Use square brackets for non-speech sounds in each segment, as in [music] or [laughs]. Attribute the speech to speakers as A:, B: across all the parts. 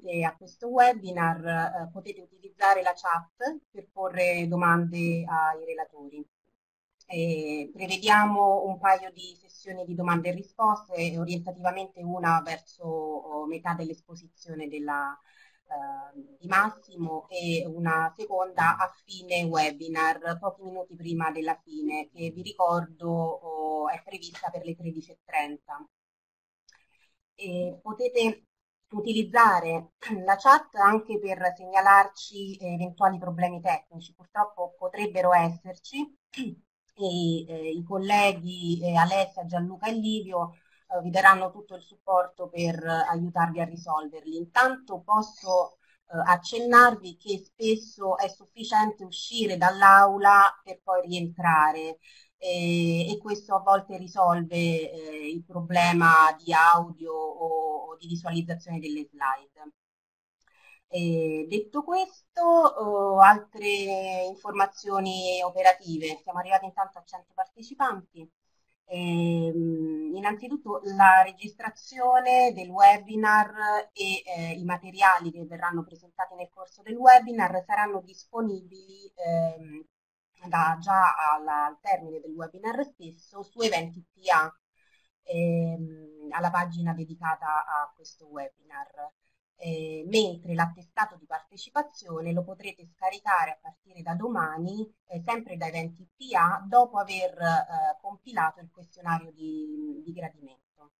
A: che a questo webinar eh, potete utilizzare la chat per porre domande ai relatori. E prevediamo un paio di sessioni di domande e risposte, orientativamente una verso oh, metà dell'esposizione della, eh, di Massimo e una seconda a fine webinar, pochi minuti prima della fine, che vi ricordo oh, è prevista per le 13.30. potete utilizzare [clears throat] la chat anche per segnalarci eventuali problemi tecnici, purtroppo potrebbero esserci [clears throat] e eh, i colleghi eh, Alessia, Gianluca e Livio eh, vi daranno tutto il supporto per eh, aiutarvi a risolverli. Intanto posso eh, accennarvi che spesso è sufficiente uscire dall'aula per poi rientrare e, eh, e questo a volte risolve eh, il problema di audio o, o di visualizzazione delle slide. E eh, detto questo, oh, altre informazioni operative. Siamo arrivati intanto a 100 partecipanti. E, ehm, innanzitutto la registrazione del webinar e eh, i materiali che verranno presentati nel corso del webinar saranno disponibili eh, da già alla, al termine del webinar stesso su eventi PA, ehm, alla pagina dedicata a questo webinar. Eh, mentre l'attestato di partecipazione lo potrete scaricare a partire da domani, eh, sempre da eventi PA, dopo aver eh, compilato il questionario di, di, gradimento,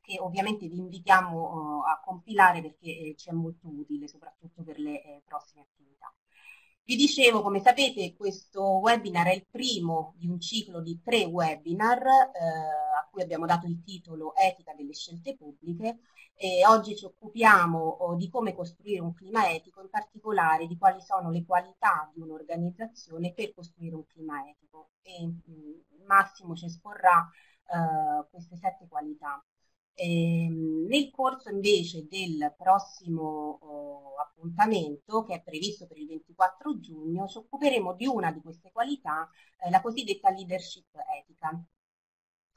A: che ovviamente vi invitiamo oh, a compilare perché eh, ci è molto utile, soprattutto per le eh, prossime attività. Vi dicevo, come sapete, questo webinar è il primo di un ciclo di tre webinar eh, a cui abbiamo dato il titolo Etica delle scelte pubbliche e oggi ci occupiamo oh, di come costruire un clima etico, in particolare di quali sono le qualità di un'organizzazione per costruire un clima etico e mh, mm, Massimo ci esporrà eh, queste sette qualità. Ehm, nel corso invece del prossimo oh, appuntamento, che è previsto per il 24 giugno, ci occuperemo di una di queste qualità, eh, la cosiddetta leadership etica.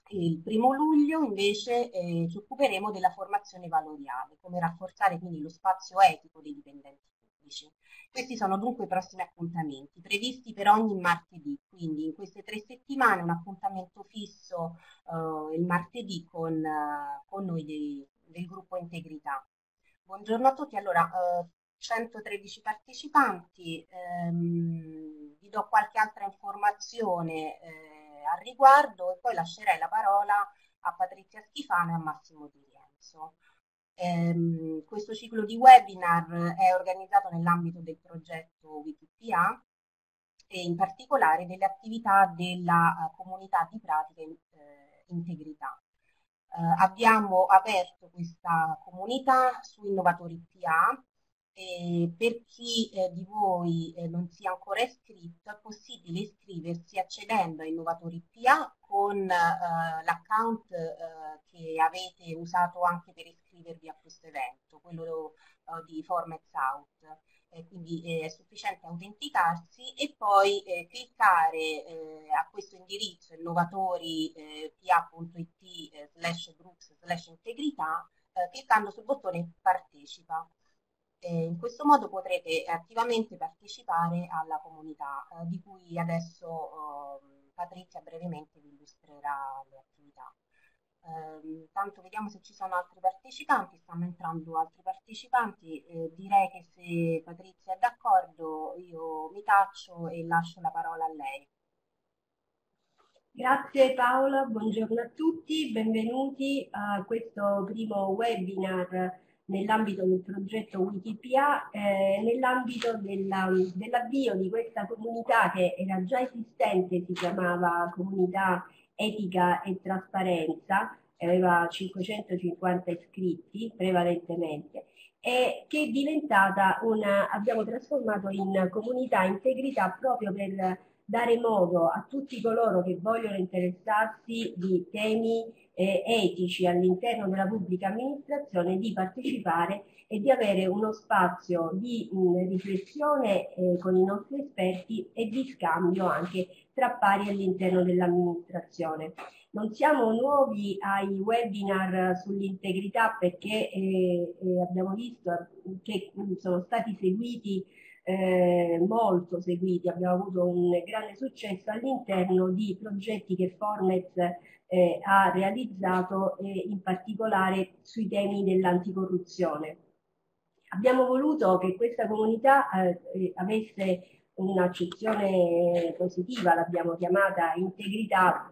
A: Il primo luglio invece eh, ci occuperemo della formazione valoriale, come rafforzare quindi lo spazio etico dei dipendenti tecnici. Questi sono dunque i prossimi appuntamenti, previsti per ogni martedì, quindi in queste tre settimane un appuntamento fisso eh, il martedì con, eh, con noi dei, del gruppo Integrità. Buongiorno a tutti, allora eh, 113 partecipanti, ehm, vi do qualche altra informazione eh, al riguardo e poi lascerei la parola a Patrizia Schifano e a Massimo Di Rienzo. Ehm, questo ciclo di webinar è organizzato nell'ambito del progetto Wikipedia e in particolare delle attività della uh, comunità di pratica in, eh, integrità. Eh, abbiamo aperto questa comunità su Innovatori PA eh, per chi eh, di voi eh, non sia ancora iscritto, è possibile iscriversi accedendo a Innovatori PA con eh, l'account eh, che avete usato anche per iscrivervi a questo evento, quello eh, di Formats Out. quindi è sufficiente autenticarsi e poi cliccare a questo indirizzo innovatoripa.it slash groups slash integrità cliccando sul bottone partecipa in questo modo potrete attivamente partecipare alla comunità eh, di cui adesso ehm, Patrizia brevemente vi illustrerà le attività. Eh, vediamo se ci sono altri partecipanti, stanno entrando altri partecipanti, eh, direi che se Patrizia è d'accordo io mi taccio e lascio la parola a lei. Grazie Paola, buongiorno a tutti, benvenuti a questo primo webinar nell'ambito del progetto Wikipedia, eh, nell'ambito dell'avvio di questa comunità che era già esistente, si chiamava Comunità Etica e Trasparenza, aveva 550 iscritti prevalentemente, e che è diventata una, abbiamo trasformato in comunità integrità proprio per dare modo a tutti coloro che vogliono interessarsi di temi eh, etici all'interno della pubblica amministrazione di partecipare e di avere uno spazio di mh, mm, riflessione eh, con i nostri esperti e di scambio anche tra pari all'interno dell'amministrazione. Non siamo nuovi ai webinar sull'integrità perché eh, eh abbiamo visto che mm, sono stati seguiti eh, molto seguiti, abbiamo avuto un grande successo all'interno di progetti che Formet eh, ha realizzato eh, in particolare sui temi dell'anticorruzione. Abbiamo voluto che questa comunità eh, eh, avesse un'accezione positiva, l'abbiamo chiamata integrità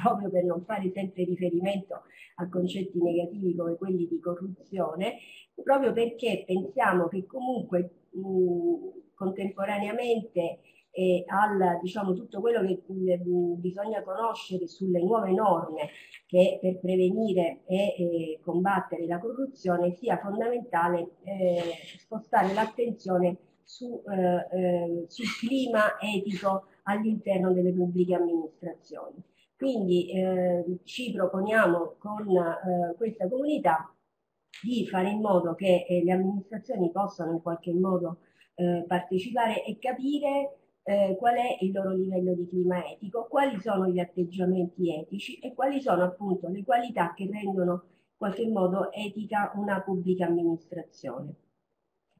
A: proprio per non fare sempre riferimento a concetti negativi come quelli di corruzione, proprio perché pensiamo che comunque mh, contemporaneamente eh, al diciamo, tutto quello che bisogna conoscere sulle nuove norme che per prevenire e eh, combattere la corruzione sia fondamentale eh, spostare l'attenzione su, eh, eh, sul clima etico all'interno delle pubbliche amministrazioni. Quindi eh, ci proponiamo con eh, questa comunità di fare in modo che eh, le amministrazioni possano in qualche modo eh, partecipare e capire eh, qual è il loro livello di clima etico, quali sono gli atteggiamenti etici e quali sono appunto le qualità che rendono in qualche modo etica una pubblica amministrazione.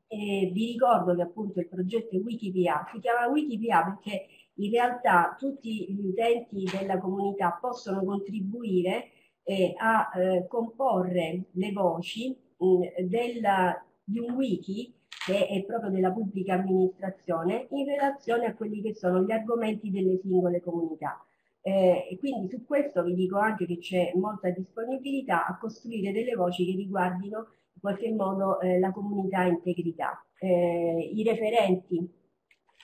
A: E vi ricordo che appunto il progetto Wikipedia si chiama Wikipedia perché in realtà tutti gli utenti della comunità possono contribuire eh, a eh, comporre le voci mh, mm, della, di un wiki che è proprio della pubblica amministrazione in relazione a quelli che sono gli argomenti delle singole comunità. Eh, e quindi su questo vi dico anche che c'è molta disponibilità a costruire delle voci che riguardino in qualche modo eh, la comunità integrità. Eh, I referenti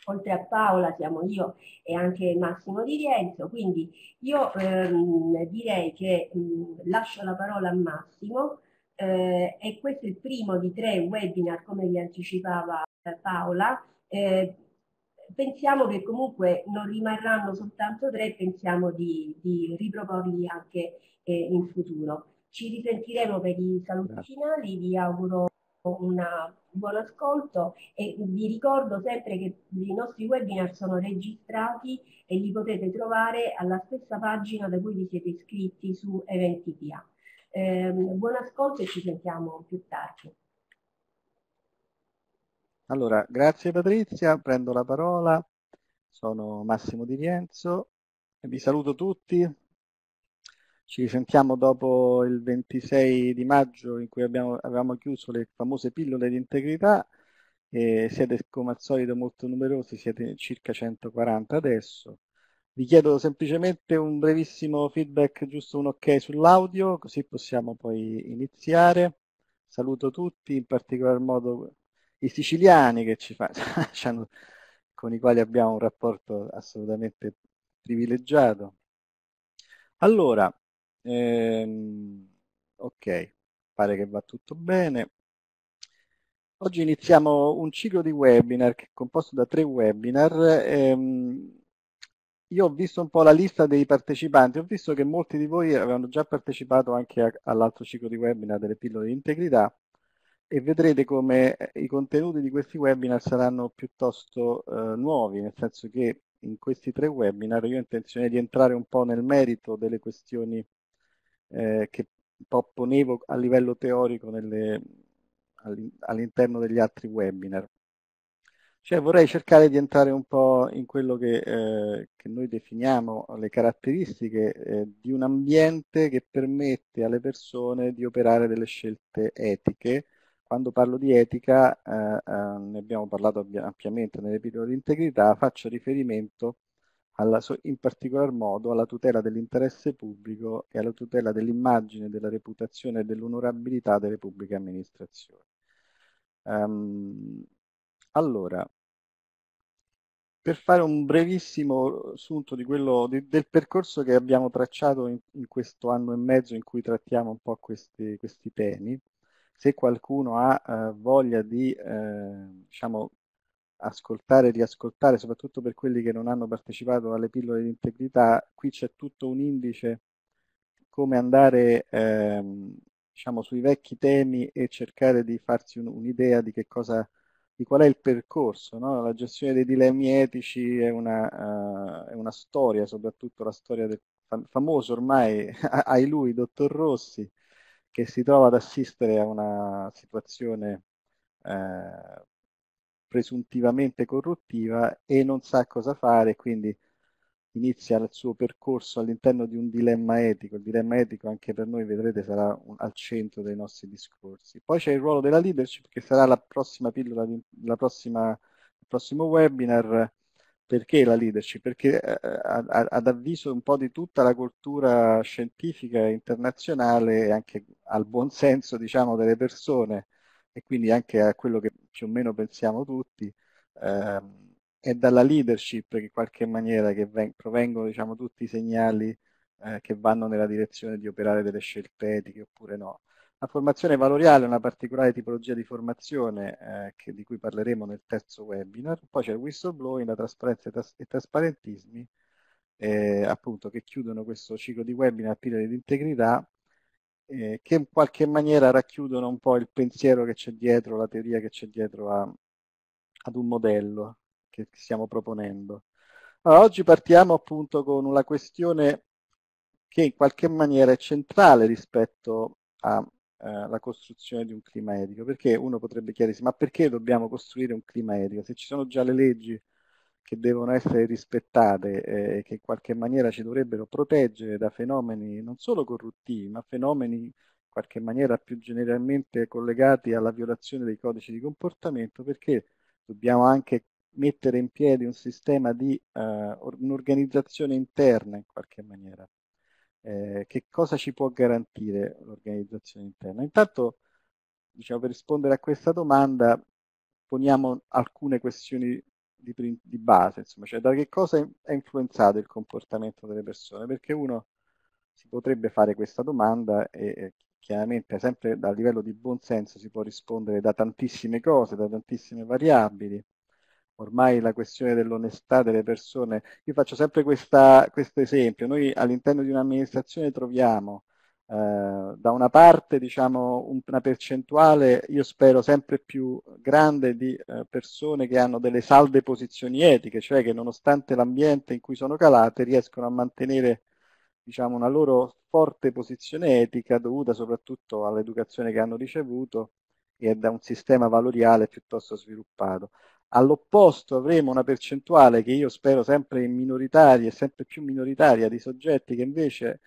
A: oltre a Paola siamo io e anche Massimo Di Rienzo, quindi io ehm, direi che mh, mm, lascio la parola a Massimo eh, e questo è il primo di tre webinar come vi anticipava eh, Paola. Eh, pensiamo che comunque non rimarranno soltanto tre, pensiamo di, di riproporli anche eh, in futuro. Ci risentiremo per i saluti finali, vi auguro una buon ascolto e vi ricordo sempre che i nostri webinar sono registrati e li potete trovare alla stessa pagina da cui vi siete iscritti su EventIPA. Eh, buon ascolto e ci sentiamo più tardi.
B: Allora, grazie Patrizia, prendo la parola, sono Massimo Di Rienzo, vi saluto tutti, ci risentiamo dopo il 26 di maggio in cui abbiamo, avevamo chiuso le famose pillole di integrità. E siete come al solito molto numerosi, siete circa 140 adesso. Vi chiedo semplicemente un brevissimo feedback, giusto un ok sull'audio, così possiamo poi iniziare. Saluto tutti, in particolar modo i siciliani che ci fa, [laughs] con i quali abbiamo un rapporto assolutamente privilegiato. Allora, Ehm, ok, pare che va tutto bene. Oggi iniziamo un ciclo di webinar che è composto da tre webinar. Ehm, io ho visto un po' la lista dei partecipanti, ho visto che molti di voi avevano già partecipato anche a, all'altro ciclo di webinar delle pillole di integrità e vedrete come eh, i contenuti di questi webinar saranno piuttosto eh, nuovi, nel senso che in questi tre webinar io ho intenzione di entrare un po' nel merito delle questioni eh, che proponevo a livello teorico nelle, all'interno degli altri webinar. Cioè vorrei cercare di entrare un po' in quello che, eh, che noi definiamo le caratteristiche eh, di un ambiente che permette alle persone di operare delle scelte etiche. Quando parlo di etica, eh, eh ne abbiamo parlato ampiamente nell'epilogo di integrità, faccio riferimento a alla, in particolar modo alla tutela dell'interesse pubblico e alla tutela dell'immagine, della reputazione e dell'onorabilità delle pubbliche amministrazioni. Um, allora, per fare un brevissimo assunto di quello, di, del percorso che abbiamo tracciato in, in, questo anno e mezzo in cui trattiamo un po' questi, questi temi, se qualcuno ha eh, voglia di eh, diciamo, ascoltare e riascoltare, soprattutto per quelli che non hanno partecipato alle pillole di integrità, qui c'è tutto un indice come andare ehm, diciamo, sui vecchi temi e cercare di farsi un, un'idea di, cosa, di qual è il percorso. No? La gestione dei dilemmi etici è una, uh, è una storia, soprattutto la storia del fam- famoso ormai, [laughs] ai lui, dottor Rossi, che si trova ad assistere a una situazione eh, presuntivamente corruttiva e non sa cosa fare, quindi inizia il suo percorso all'interno di un dilemma etico. Il dilemma etico anche per noi, vedrete, sarà un, al centro dei nostri discorsi. Poi c'è il ruolo della leadership che sarà la prossima pillola, di, la prossima, il prossimo webinar. Perché la leadership? Perché eh, ad avviso un po' di tutta la cultura scientifica internazionale e anche al buon senso diciamo, delle persone, e quindi anche a quello che più o meno pensiamo tutti, eh, è dalla leadership che in qualche maniera che veng- provengono diciamo, tutti i segnali eh, che vanno nella direzione di operare delle scelte etiche oppure no. La formazione valoriale è una particolare tipologia di formazione eh, che, di cui parleremo nel terzo webinar. Poi c'è il whistleblowing, la trasparenza e, tras- e trasparentismi, eh, appunto, che chiudono questo ciclo di webinar a pile di integrità eh, che in qualche maniera racchiudono un po' il pensiero che c'è dietro, la teoria che c'è dietro a, ad un modello che stiamo proponendo. Allora, oggi partiamo appunto con una questione che in qualche maniera è centrale rispetto alla eh, costruzione di un clima etico, perché uno potrebbe chiedersi ma perché dobbiamo costruire un clima etico? Se ci sono già le leggi, che devono essere rispettate eh, e eh, che in qualche maniera ci dovrebbero proteggere da fenomeni non solo corruttivi, ma fenomeni in qualche maniera più generalmente collegati alla violazione dei codici di comportamento, perché dobbiamo anche mettere in piedi un sistema di eh, un'organizzazione interna in qualche maniera. Eh, che cosa ci può garantire l'organizzazione interna? Intanto, diciamo, per rispondere a questa domanda, poniamo alcune questioni di, di base, insomma, cioè da che cosa è influenzato il comportamento delle persone? Perché uno si potrebbe fare questa domanda e, e chiaramente sempre dal livello di buonsenso si può rispondere da tantissime cose, da tantissime variabili. Ormai la questione dell'onestà delle persone, io faccio sempre questo esempio, noi all'interno di un'amministrazione troviamo eh, da una parte diciamo, un, una percentuale, io spero sempre più grande, di eh, persone che hanno delle salde posizioni etiche, cioè che nonostante l'ambiente in cui sono calate riescono a mantenere diciamo, una loro forte posizione etica dovuta soprattutto all'educazione che hanno ricevuto e da un sistema valoriale piuttosto sviluppato. All'opposto avremo una percentuale che io spero sempre minoritaria sempre più minoritaria di soggetti che invece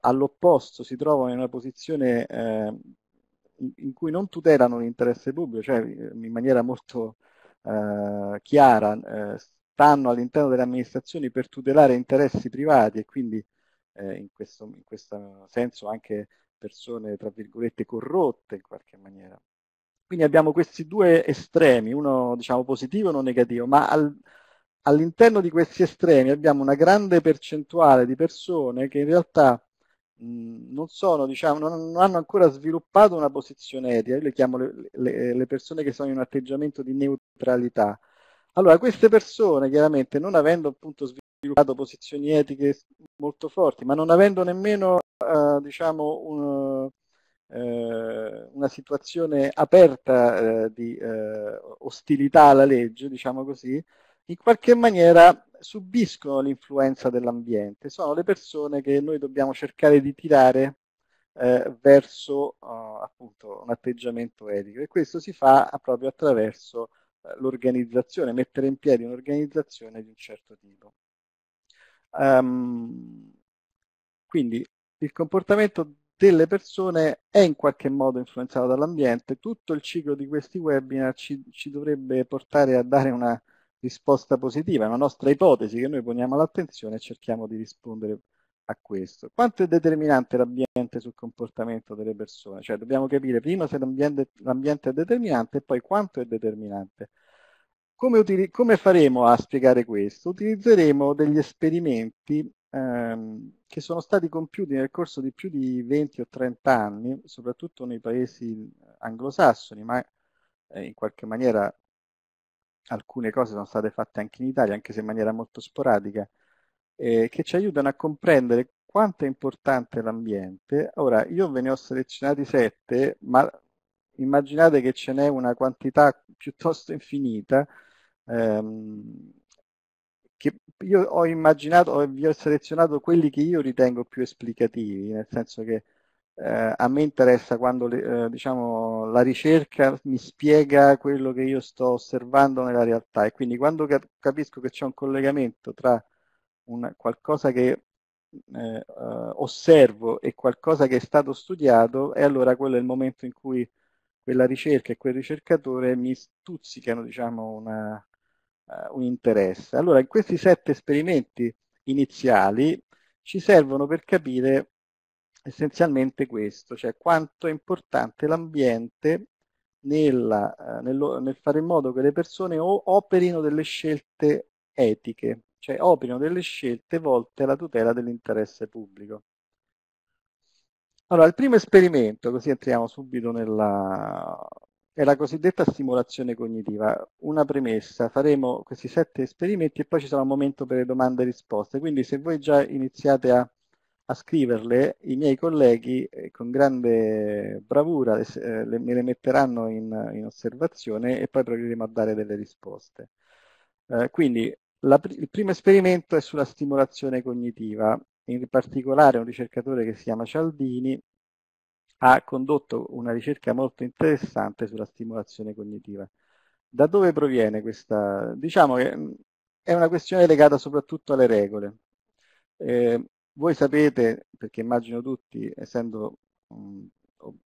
B: all'opposto si trovano in una posizione eh, in cui non tutelano l'interesse pubblico, cioè eh, in maniera molto eh, chiara, eh, stanno all'interno delle amministrazioni per tutelare interessi privati e quindi eh, in, questo, in, questo, senso anche persone, tra virgolette, corrotte in qualche maniera. Quindi abbiamo questi due estremi, uno diciamo positivo e uno negativo, ma al, all'interno di questi estremi abbiamo una grande percentuale di persone che in realtà non sono, diciamo, non, hanno ancora sviluppato una posizione etica, io le chiamo le, le, le, persone che sono in un atteggiamento di neutralità. Allora, queste persone chiaramente non avendo appunto sviluppato posizioni etiche molto forti, ma non avendo nemmeno eh, diciamo, un, eh, una situazione aperta eh, di eh, ostilità alla legge, diciamo così, in qualche maniera subiscono l'influenza dell'ambiente, sono le persone che noi dobbiamo cercare di tirare eh, verso eh, appunto un atteggiamento etico e questo si fa proprio attraverso eh, l'organizzazione, mettere in piedi un'organizzazione di un certo tipo. Um, quindi il comportamento delle persone è in qualche modo influenzato dall'ambiente, tutto il ciclo di questi webinar ci, ci dovrebbe portare a dare una, risposta positiva, è una nostra ipotesi che noi poniamo all'attenzione e cerchiamo di rispondere a questo. Quanto è determinante l'ambiente sul comportamento delle persone? Cioè dobbiamo capire prima se l'ambiente, l'ambiente è determinante e poi quanto è determinante. Come, utili- come, faremo a spiegare questo? Utilizzeremo degli esperimenti ehm, che sono stati compiuti nel corso di più di 20 o 30 anni, soprattutto nei paesi anglosassoni, ma eh, in qualche maniera alcune cose sono state fatte anche in Italia, anche se in maniera molto sporadica, eh, che ci aiutano a comprendere quanto è importante l'ambiente. Ora, io ve ne ho selezionati sette, ma immaginate che ce n'è una quantità piuttosto infinita. Ehm, che io ho immaginato, vi ho selezionato quelli che io ritengo più esplicativi, nel senso che eh, a me interessa quando eh, diciamo, la ricerca mi spiega quello che io sto osservando nella realtà e quindi quando capisco che c'è un collegamento tra un, qualcosa che eh, eh, osservo e qualcosa che è stato studiato, e allora quello è il momento in cui quella ricerca e quel ricercatore mi stuzzicano diciamo, una, uh, un interesse. Allora, in questi sette esperimenti iniziali ci servono per capire essenzialmente questo, cioè quanto è importante l'ambiente eh, nel, nel, nel, fare in modo che le persone operino delle scelte etiche, cioè operino delle scelte volte alla tutela dell'interesse pubblico. Allora, il primo esperimento, così entriamo subito nella... è la cosiddetta simulazione cognitiva. Una premessa, faremo questi sette esperimenti e poi ci sarà un momento per le domande e risposte, quindi se voi già iniziate a a scriverle, i miei colleghi eh, con grande bravura eh, le, me le metteranno in, in, osservazione e poi proveremo a dare delle risposte. Eh, quindi la, il primo esperimento è sulla stimolazione cognitiva, in particolare un ricercatore che si chiama Cialdini ha condotto una ricerca molto interessante sulla stimolazione cognitiva. Da dove proviene questa? Diciamo che mm, è una questione legata soprattutto alle regole. Eh, voi sapete, perché immagino tutti, essendo mh, mm,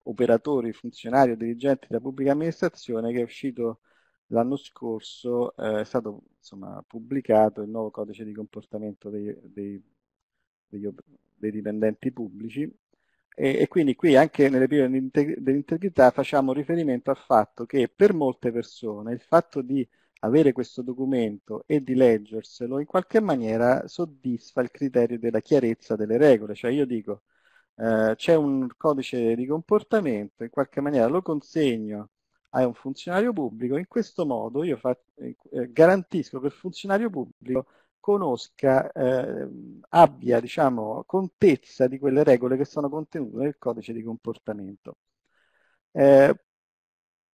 B: operatori, funzionari o dirigenti della pubblica amministrazione, che è uscito l'anno scorso, eh, è stato insomma, pubblicato il nuovo codice di comportamento dei, dei, degli, dei dipendenti pubblici e, e, quindi qui anche nelle pillole dell'integrità facciamo riferimento al fatto che per molte persone il fatto di avere questo documento e di leggerselo in qualche maniera soddisfa il criterio della chiarezza delle regole, cioè io dico eh, c'è un codice di comportamento, in qualche maniera lo consegno a un funzionario pubblico, in questo modo io fa, eh, garantisco che il funzionario pubblico conosca, eh, abbia diciamo, contezza di quelle regole che sono contenute nel codice di comportamento. Eh,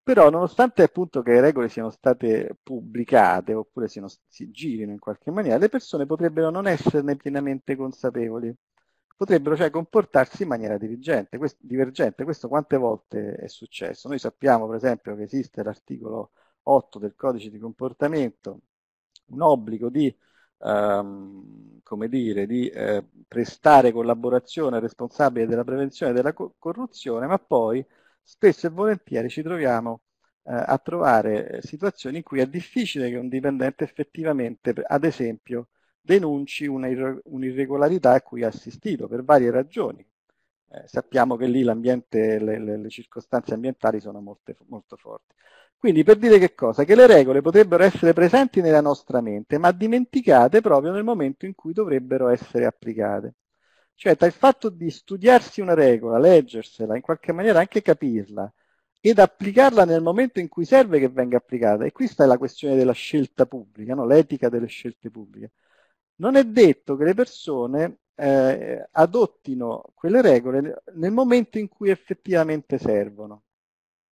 B: però nonostante appunto che le regole siano state pubblicate oppure siano, si girino in qualche maniera, le persone potrebbero non esserne pienamente consapevoli, potrebbero cioè comportarsi in maniera questo, divergente. Questo quante volte è successo? Noi sappiamo per esempio che esiste l'articolo 8 del codice di comportamento, un obbligo di Um, come dire, di eh, prestare collaborazione al responsabile della prevenzione della co- corruzione, ma poi spesso e volentieri ci troviamo eh, a trovare eh, situazioni in cui è difficile che un dipendente effettivamente, ad esempio, denunci un'irregolarità a cui ha assistito per varie ragioni. Eh, sappiamo che lì le, le, le, circostanze ambientali sono molte, molto forti. Quindi per dire che cosa? Che le regole potrebbero essere presenti nella nostra mente, ma dimenticate proprio nel momento in cui dovrebbero essere applicate. Cioè tra il fatto di studiarsi una regola, leggersela, in qualche maniera anche capirla, ed applicarla nel momento in cui serve che venga applicata. E qui sta la questione della scelta pubblica, no? l'etica delle scelte pubbliche. Non è detto che le persone eh, adottino quelle regole nel momento in cui effettivamente servono.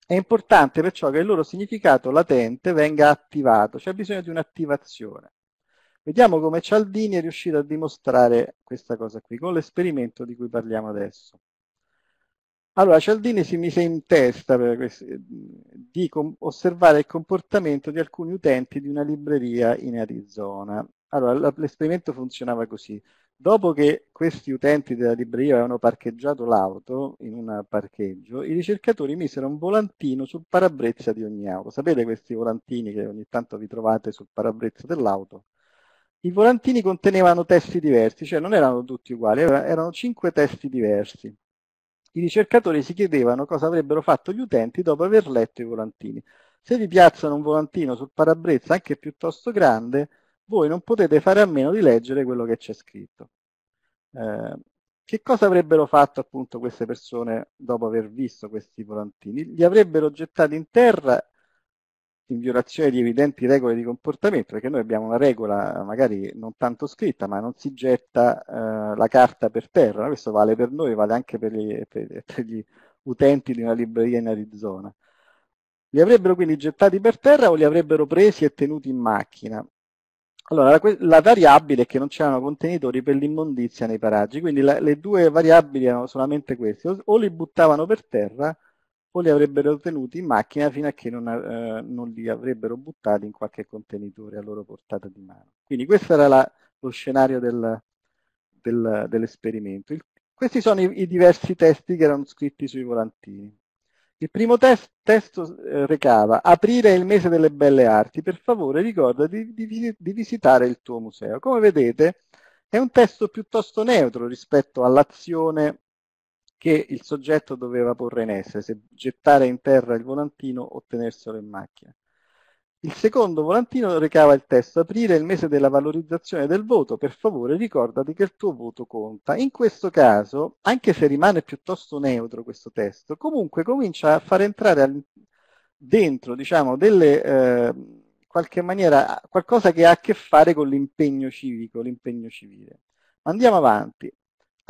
B: È importante perciò che il loro significato latente venga attivato, c'è cioè bisogno di un'attivazione. Vediamo come Cialdini è riuscito a dimostrare questa cosa qui, con l'esperimento di cui parliamo adesso. Allora, Cialdini si mise in testa questo, di com- osservare il comportamento di alcuni utenti di una libreria in Arizona. Allora, l'esperimento funzionava così. Dopo che questi utenti della libreria avevano parcheggiato l'auto in un parcheggio, i ricercatori misero un volantino sul parabrezza di ogni auto. Sapete questi volantini che ogni tanto vi trovate sul parabrezza dell'auto? i volantini contenevano testi diversi, cioè non erano tutti uguali, erano cinque testi diversi. I ricercatori si chiedevano cosa avrebbero fatto gli utenti dopo aver letto i volantini. Se vi piazzano un volantino sul parabrezza anche piuttosto grande, voi non potete fare a meno di leggere quello che c'è scritto. Eh, che cosa avrebbero fatto appunto queste persone dopo aver visto questi volantini? Li avrebbero gettati in terra in violazione di evidenti regole di comportamento, perché noi abbiamo una regola magari non tanto scritta, ma non si getta eh, la carta per terra, questo vale per noi, vale anche per gli, per, per gli utenti di una libreria in Arizona. Li avrebbero quindi gettati per terra o li avrebbero presi e tenuti in macchina? Allora, la, la variabile è che non c'erano contenitori per l'immondizia nei paraggi, quindi la, le due variabili erano solamente queste, o, o li buttavano per terra o li avrebbero tenuti in macchina fino a che non, eh, non, li avrebbero buttati in qualche contenitore a loro portata di mano. Quindi questo era la, lo scenario del, del, dell'esperimento. Il, questi sono i, i, diversi testi che erano scritti sui volantini. Il primo test, testo eh, recava aprire il mese delle belle arti, per favore ricorda di, di, di visitare il tuo museo. Come vedete è un testo piuttosto neutro rispetto all'azione che il soggetto doveva porre in essere, se gettare in terra il volantino o tenerselo in macchina. Il secondo volantino recava il testo aprire il mese della valorizzazione del voto, per favore ricordati che il tuo voto conta. In questo caso, anche se rimane piuttosto neutro questo testo, comunque comincia a far entrare dentro, diciamo, delle, eh, qualche maniera, qualcosa che ha a che fare con l'impegno civico, l'impegno civile. Andiamo avanti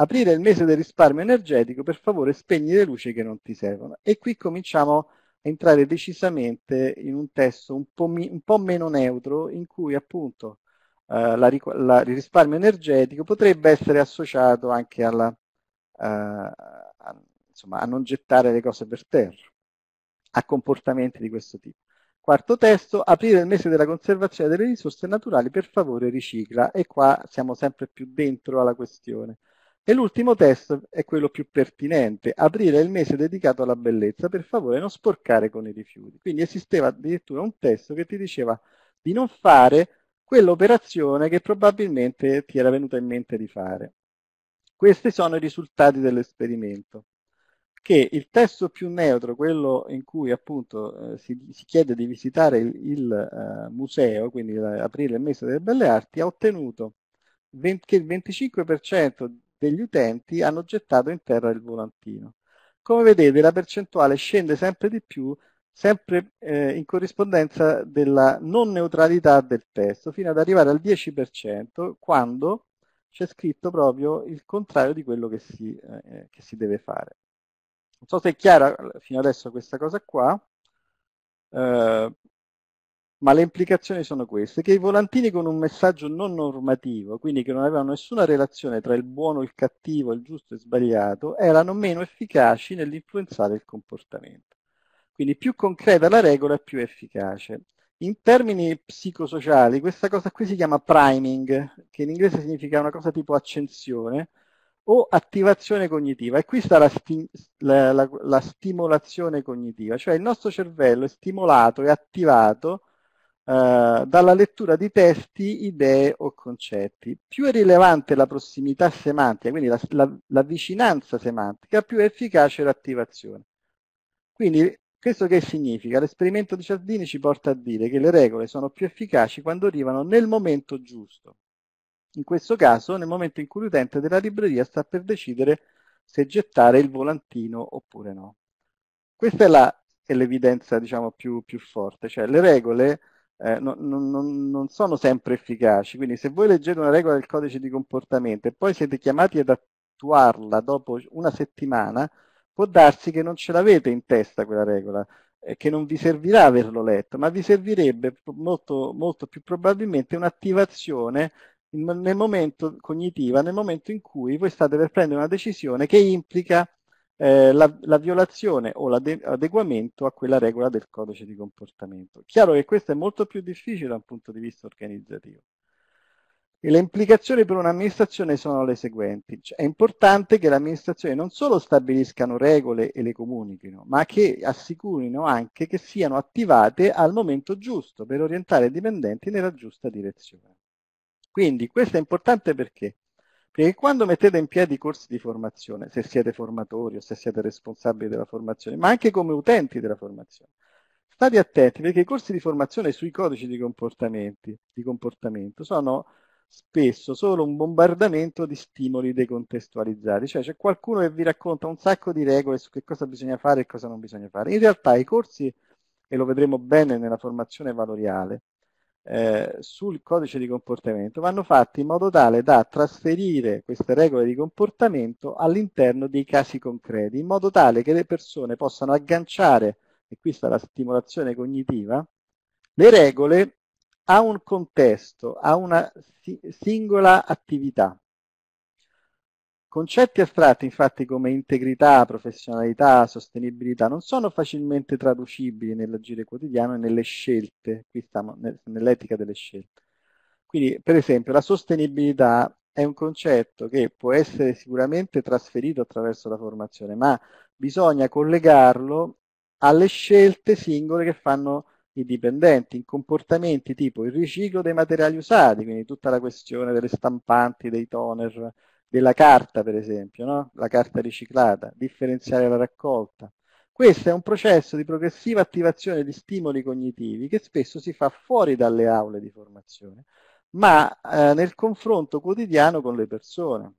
B: aprire il mese del risparmio energetico, per favore spegni le luci che non ti servono. E qui cominciamo a entrare decisamente in un testo un po', mi, un po meno neutro in cui appunto eh, la, la, il risparmio energetico potrebbe essere associato anche alla, a, eh, a, insomma, a non gettare le cose per terra, a comportamenti di questo tipo. Quarto testo, aprire il mese della conservazione delle risorse naturali, per favore ricicla. E qua siamo sempre più dentro alla questione. E l'ultimo test è quello più pertinente. Aprire il mese dedicato alla bellezza, per favore non sporcare con i rifiuti. Quindi esisteva addirittura un testo che ti diceva di non fare quell'operazione che probabilmente ti era venuta in mente di fare. Questi sono i risultati dell'esperimento che il testo più neutro, quello in cui appunto eh, si, si, chiede di visitare il, il uh, museo, quindi aprire il mese delle belle arti, ha ottenuto 20, che il 25% degli utenti hanno gettato in terra il volantino. Come vedete la percentuale scende sempre di più, sempre eh, in corrispondenza della non neutralità del testo, fino ad arrivare al 10%, quando c'è scritto proprio il contrario di quello che si, eh, eh, che si deve fare. Non so se è chiara fino adesso questa cosa qua. Eh, ma le implicazioni sono queste, che i volantini con un messaggio non normativo, quindi che non avevano nessuna relazione tra il buono, il cattivo, il giusto e il sbagliato, erano meno efficaci nell'influenzare il comportamento. Quindi più concreta la regola, più efficace. In termini psicosociali, questa cosa qui si chiama priming, che in inglese significa una cosa tipo accensione, o attivazione cognitiva. E qui sta la, sti- la, la, la stimolazione cognitiva, cioè il nostro cervello è stimolato, e attivato eh, dalla lettura di testi, idee o concetti. Più è rilevante la prossimità semantica, quindi la, la, la vicinanza semantica, più è efficace l'attivazione. Quindi questo che significa? L'esperimento di Cialdini ci porta a dire che le regole sono più efficaci quando arrivano nel momento giusto. In questo caso, nel momento in cui l'utente della libreria sta per decidere se gettare il volantino oppure no. Questa è, l'evidenza diciamo, più, più, forte, cioè le regole eh, non, non, non, sono sempre efficaci. Quindi se voi leggete una regola del codice di comportamento e poi siete chiamati ad attuarla dopo una settimana, può darsi che non ce l'avete in testa quella regola, eh, che non vi servirà averlo letto, ma vi servirebbe molto, molto più probabilmente un'attivazione nel momento cognitiva, nel momento in cui voi state per prendere una decisione che implica eh, la, la, violazione o l'adeguamento a quella regola del codice di comportamento. Chiaro che questo è molto più difficile da un punto di vista organizzativo. E le implicazioni per un'amministrazione sono le seguenti. Cioè, è importante che le amministrazioni non solo stabiliscano regole e le comunichino, ma che assicurino anche che siano attivate al momento giusto per orientare i dipendenti nella giusta direzione. Quindi questo è importante perché perché quando mettete in piedi corsi di formazione, se siete formatori o se siete responsabili della formazione, ma anche come utenti della formazione, state attenti perché i corsi di formazione sui codici di, di comportamento sono spesso solo un bombardamento di stimoli decontestualizzati, cioè c'è qualcuno che vi racconta un sacco di regole su che cosa bisogna fare e cosa non bisogna fare. In realtà i corsi, e lo vedremo bene nella formazione valoriale, eh, sul codice di comportamento vanno fatti in modo tale da trasferire queste regole di comportamento all'interno dei casi concreti, in modo tale che le persone possano agganciare, e qui sta la stimolazione cognitiva, le regole a un contesto, a una si singola attività. Concetti astratti, infatti, come integrità, professionalità, sostenibilità, non sono facilmente traducibili nell'agire quotidiano e nelle scelte, qui stiamo nell'etica delle scelte. Quindi, per esempio, la sostenibilità è un concetto che può essere sicuramente trasferito attraverso la formazione, ma bisogna collegarlo alle scelte singole che fanno i dipendenti, in comportamenti tipo il riciclo dei materiali usati, quindi tutta la questione delle stampanti, dei toner, della carta, per esempio, no? la carta riciclata, differenziare la raccolta. Questo è un processo di progressiva attivazione di stimoli cognitivi che spesso si fa fuori dalle aule di formazione, ma eh, nel confronto quotidiano con le persone.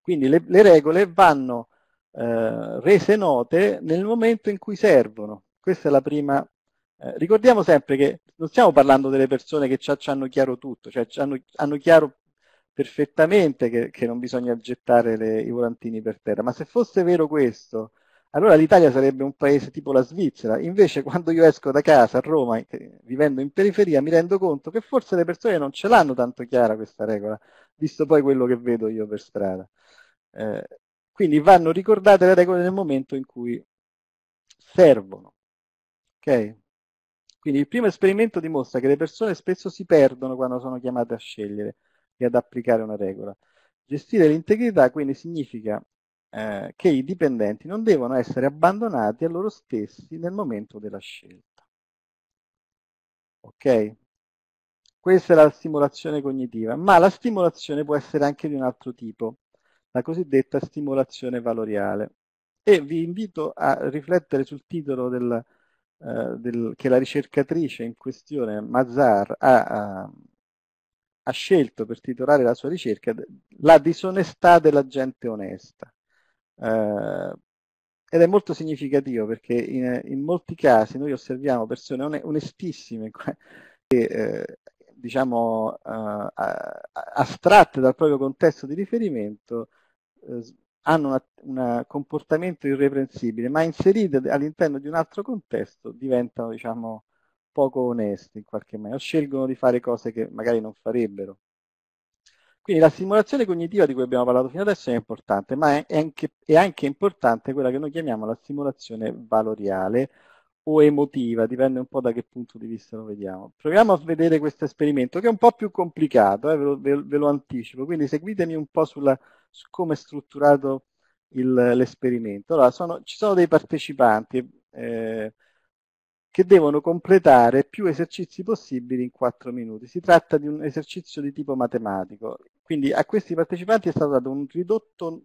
B: Quindi le, le regole vanno eh, rese note nel momento in cui servono. Questa è la prima. Eh, ricordiamo sempre che non stiamo parlando delle persone che ci hanno chiaro tutto, cioè hanno chiaro perfettamente che, che non bisogna gettare le, i volantini per terra, ma se fosse vero questo, allora l'Italia sarebbe un paese tipo la Svizzera, invece [laughs] quando io esco da casa a Roma, vivendo in periferia, mi rendo conto che forse le persone non ce l'hanno tanto chiara questa regola, visto poi quello che vedo io per strada. Eh, quindi vanno ricordate le regole nel momento in cui servono. Okay? Quindi il primo esperimento dimostra che le persone spesso si perdono quando sono chiamate a scegliere e ad applicare una regola. Gestire l'integrità quindi significa eh, che i dipendenti non devono essere abbandonati a loro stessi nel momento della scelta. Ok? Questa è la stimolazione cognitiva, ma la stimolazione può essere anche di un altro tipo, la cosiddetta stimolazione valoriale. E vi invito a riflettere sul titolo del, eh, del, che la ricercatrice in questione, Mazar, ha, ha ha scelto per titolare la sua ricerca La disonestà della gente onesta. Eh, ed è molto significativo perché in, in, molti casi noi osserviamo persone onestissime [laughs] che eh, diciamo eh, astratte dal proprio contesto di riferimento eh, hanno un comportamento irreprensibile, ma inserite all'interno di un altro contesto diventano diciamo, poco onesti in qualche modo, scelgono di fare cose che magari non farebbero. Quindi la stimolazione cognitiva di cui abbiamo parlato fino adesso è importante, ma è anche, è anche importante quella che noi chiamiamo la stimolazione valoriale o emotiva, dipende un po' da che punto di vista lo vediamo. Proviamo a vedere questo esperimento, che è un po' più complicato, eh, ve, lo, ve, lo, anticipo, quindi seguitemi un po' sulla, su come è strutturato il, l'esperimento. Allora, sono, ci sono dei partecipanti, eh, che devono completare più esercizi possibili in 4 minuti. Si tratta di un esercizio di tipo matematico, quindi a questi partecipanti è stato dato un ridotto,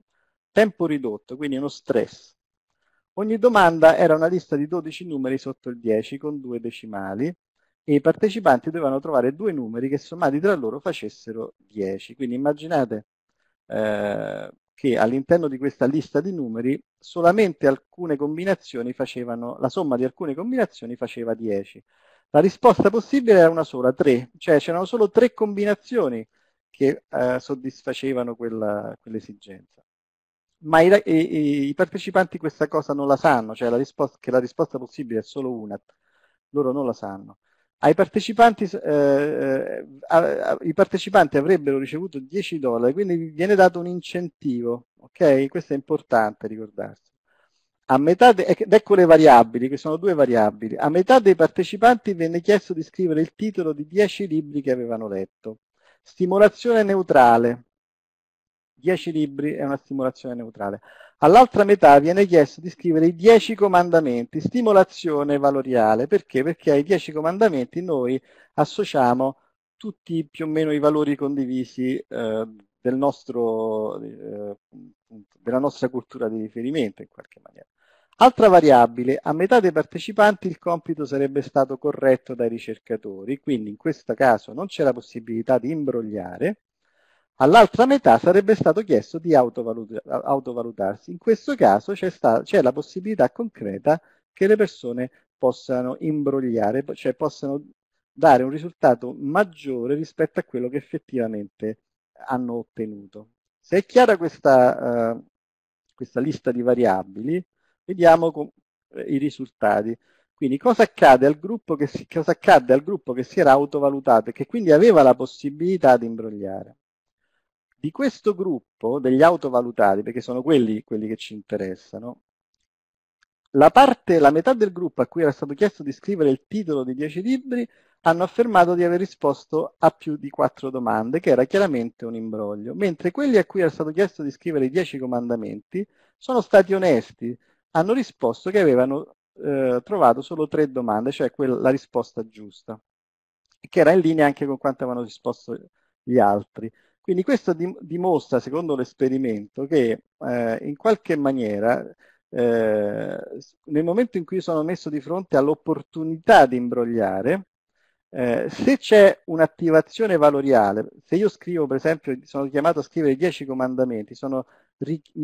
B: tempo ridotto, quindi uno stress. Ogni domanda era una lista di 12 numeri sotto il 10 con due decimali e i partecipanti dovevano trovare due numeri che sommati tra loro facessero 10. Quindi immaginate eh, che all'interno di questa lista di numeri solamente alcune combinazioni facevano, la somma di alcune combinazioni faceva 10. La risposta possibile era una sola, 3, cioè c'erano solo 3 combinazioni che eh, soddisfacevano quella, quell'esigenza. Ma i, i, i, partecipanti questa cosa non la sanno, cioè la risposta, che la risposta possibile è solo una, loro non la sanno. Partecipanti, eh, eh, a, a, i partecipanti avrebbero ricevuto 10 dollari, quindi viene dato un incentivo, ok? Questo è importante ricordarsi. A metà de- ecco, ed ecco le variabili, che sono due variabili. A metà dei partecipanti venne chiesto di scrivere il titolo di 10 libri che avevano letto. Stimolazione neutrale, dieci libri è una stimolazione neutrale. All'altra metà viene chiesto di scrivere i dieci comandamenti, stimolazione valoriale. Perché? Perché ai dieci comandamenti noi associamo tutti più o meno i valori condivisi eh, del nostro, eh, della nostra cultura di riferimento in qualche maniera. Altra variabile, a metà dei partecipanti il compito sarebbe stato corretto dai ricercatori, quindi in questo caso non c'è la possibilità di imbrogliare, All'altra metà sarebbe stato chiesto di autovalut- autovalutarsi. In questo caso c'è, sta- c'è, la possibilità concreta che le persone possano imbrogliare, cioè possano dare un risultato maggiore rispetto a quello che effettivamente hanno ottenuto. Se è chiara questa, uh, questa lista di variabili, vediamo com- eh, i risultati. Quindi cosa accade, al gruppo che si, cosa accadde al gruppo che si era autovalutato e che quindi aveva la possibilità di imbrogliare? Di questo gruppo degli autovalutati, perché sono quelli, quelli che ci interessano, la, parte, la metà del gruppo a cui era stato chiesto di scrivere il titolo dei dieci libri hanno affermato di aver risposto a più di quattro domande, che era chiaramente un imbroglio, mentre quelli a cui era stato chiesto di scrivere i dieci comandamenti sono stati onesti, hanno risposto che avevano eh, trovato solo tre domande, cioè quella, la risposta giusta, che era in linea anche con quanto avevano risposto gli altri. Quindi questo dimostra, secondo l'esperimento, che eh, in qualche maniera eh, nel momento in cui sono messo di fronte all'opportunità di imbrogliare, eh, se c'è un'attivazione valoriale, se io scrivo per esempio, sono chiamato a scrivere i 10 comandamenti, sono,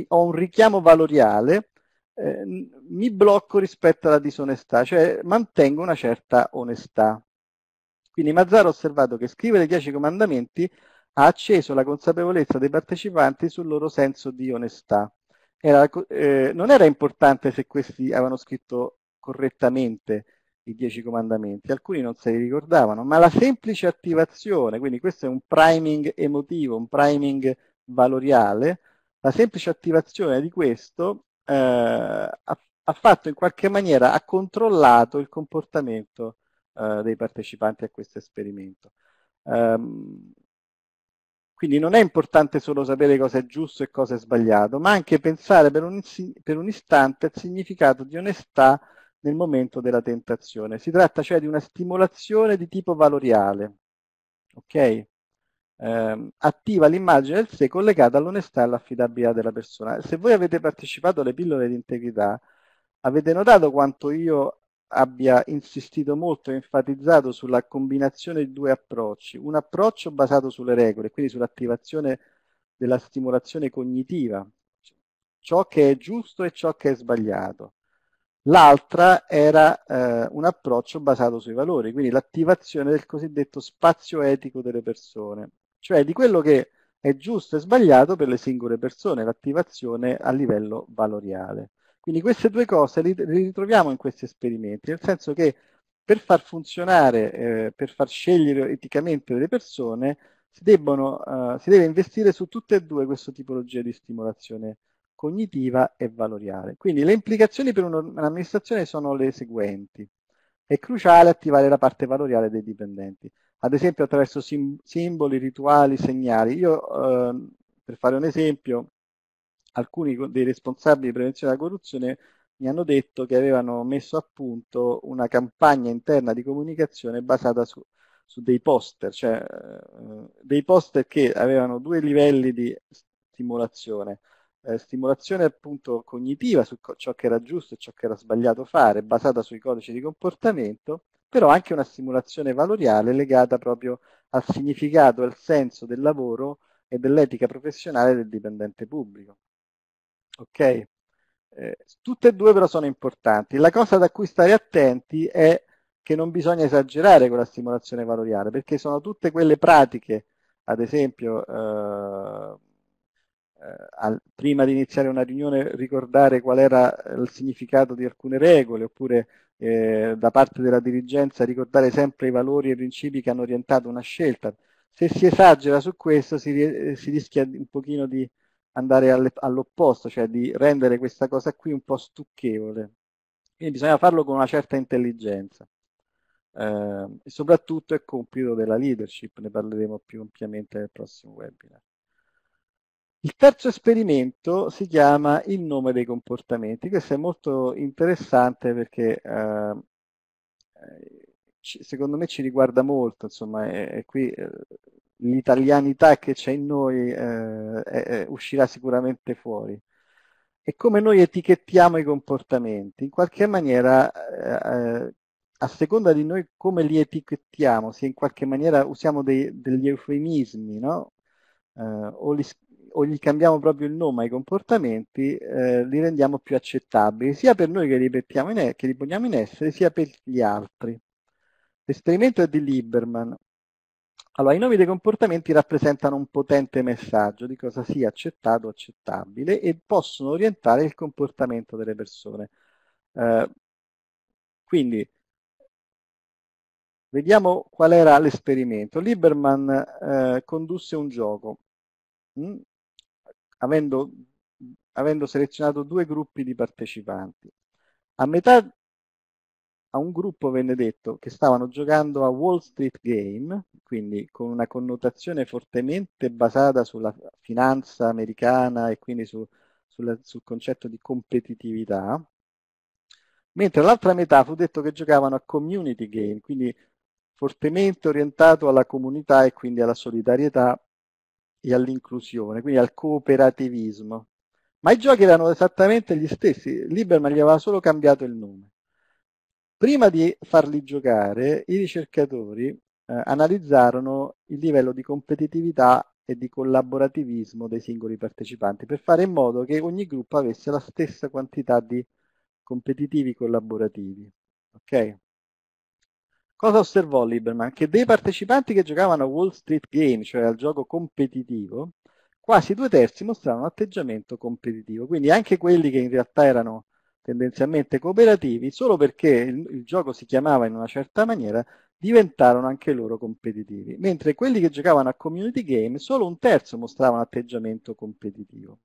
B: ho un richiamo valoriale, eh, mi blocco rispetto alla disonestà, cioè mantengo una certa onestà. Quindi Mazzaro ha osservato che scrivere i 10 comandamenti ha acceso la consapevolezza dei partecipanti sul loro senso di onestà. Era, eh, non era importante se questi avevano scritto correttamente i dieci comandamenti, alcuni non se li ricordavano, ma la semplice attivazione, quindi questo è un priming emotivo, un priming valoriale, la semplice attivazione di questo eh, ha, ha, fatto in qualche maniera, ha controllato il comportamento eh, dei partecipanti a questo esperimento. Um, quindi non è importante solo sapere cosa è giusto e cosa è sbagliato, ma anche pensare per un, per un istante al significato di onestà nel momento della tentazione. Si tratta cioè di una stimolazione di tipo valoriale, okay? eh, attiva l'immagine del sé collegata all'onestà e all'affidabilità della persona. Se voi avete partecipato alle pillole di integrità, avete notato quanto io abbia insistito molto e enfatizzato sulla combinazione di due approcci, un approccio basato sulle regole, quindi sull'attivazione della stimolazione cognitiva, ciò che è giusto e ciò che è sbagliato. L'altra era eh, un approccio basato sui valori, quindi l'attivazione del cosiddetto spazio etico delle persone, cioè di quello che è giusto e sbagliato per le singole persone, l'attivazione a livello valoriale. Quindi queste due cose le ritroviamo in questi esperimenti, nel senso che per far funzionare, eh, per far scegliere eticamente delle persone, si, debbono, eh, si, deve investire su tutte e due questa tipologia di stimolazione cognitiva e valoriale. Quindi le implicazioni per un'amministrazione sono le seguenti. È cruciale attivare la parte valoriale dei dipendenti, ad esempio attraverso sim- simboli, rituali, segnali. Io, eh, per fare un esempio, alcuni dei responsabili di prevenzione della corruzione mi hanno detto che avevano messo a punto una campagna interna di comunicazione basata su, su dei poster, cioè eh, dei poster che avevano due livelli di stimolazione. Eh, stimolazione appunto cognitiva su co- ciò che era giusto e ciò che era sbagliato fare, basata sui codici di comportamento, però anche una stimolazione valoriale legata proprio al significato, e al senso del lavoro e dell'etica professionale del dipendente pubblico ok? Eh, tutte e due però sono importanti. La cosa da cui stare attenti è che non bisogna esagerare con la stimolazione valoriale, perché sono tutte quelle pratiche, ad esempio, eh, eh, al, prima di iniziare una riunione ricordare qual era il significato di alcune regole, oppure eh, da parte della dirigenza ricordare sempre i valori e i principi che hanno orientato una scelta. Se si esagera su questo si, si rischia un pochino di andare alle, all'opposto, cioè di rendere questa cosa qui un po' stucchevole. Quindi bisogna farlo con una certa intelligenza. Eh, e soprattutto è compito della leadership, ne parleremo più ampiamente nel prossimo webinar. Il terzo esperimento si chiama il nome dei comportamenti. Questo è molto interessante perché eh, secondo me ci riguarda molto, insomma, e, qui eh, l'italianità che c'è in noi eh, eh, uscirà sicuramente fuori. E come noi etichettiamo i comportamenti, in qualche maniera, eh, eh, a seconda di noi come li etichettiamo, se in qualche maniera usiamo dei, degli eufemismi, no? Eh, o, li, o, gli cambiamo proprio il nome ai comportamenti, eh, li rendiamo più accettabili, sia per noi che li, in, che li poniamo in essere, sia per gli altri. L'esperimento è di Lieberman, allora, i nomi dei comportamenti rappresentano un potente messaggio di cosa sia accettato o accettabile e possono orientare il comportamento delle persone. Eh, quindi, vediamo qual era l'esperimento. Lieberman eh, condusse un gioco, mh, mm, avendo, avendo selezionato due gruppi di partecipanti. A metà a un gruppo venne detto che stavano giocando a Wall Street Game, quindi con una connotazione fortemente basata sulla finanza americana e quindi su, sulla, sul concetto di competitività, mentre l'altra metà fu detto che giocavano a Community Game, quindi fortemente orientato alla comunità e quindi alla solidarietà e all'inclusione, quindi al cooperativismo. Ma i giochi erano esattamente gli stessi, Lieberman gli aveva solo cambiato il nome. Prima di farli giocare, i ricercatori eh, analizzarono il livello di competitività e di collaborativismo dei singoli partecipanti per fare in modo che ogni gruppo avesse la stessa quantità di competitivi collaborativi. Ok? Cosa osservò Lieberman? Che dei partecipanti che giocavano a Wall Street Game, cioè al gioco competitivo, quasi due terzi mostravano un atteggiamento competitivo, quindi anche quelli che in realtà erano tendenzialmente cooperativi, solo perché il, il, gioco si chiamava in una certa maniera, diventarono anche loro competitivi, mentre quelli che giocavano a community game solo un terzo mostrava un atteggiamento competitivo.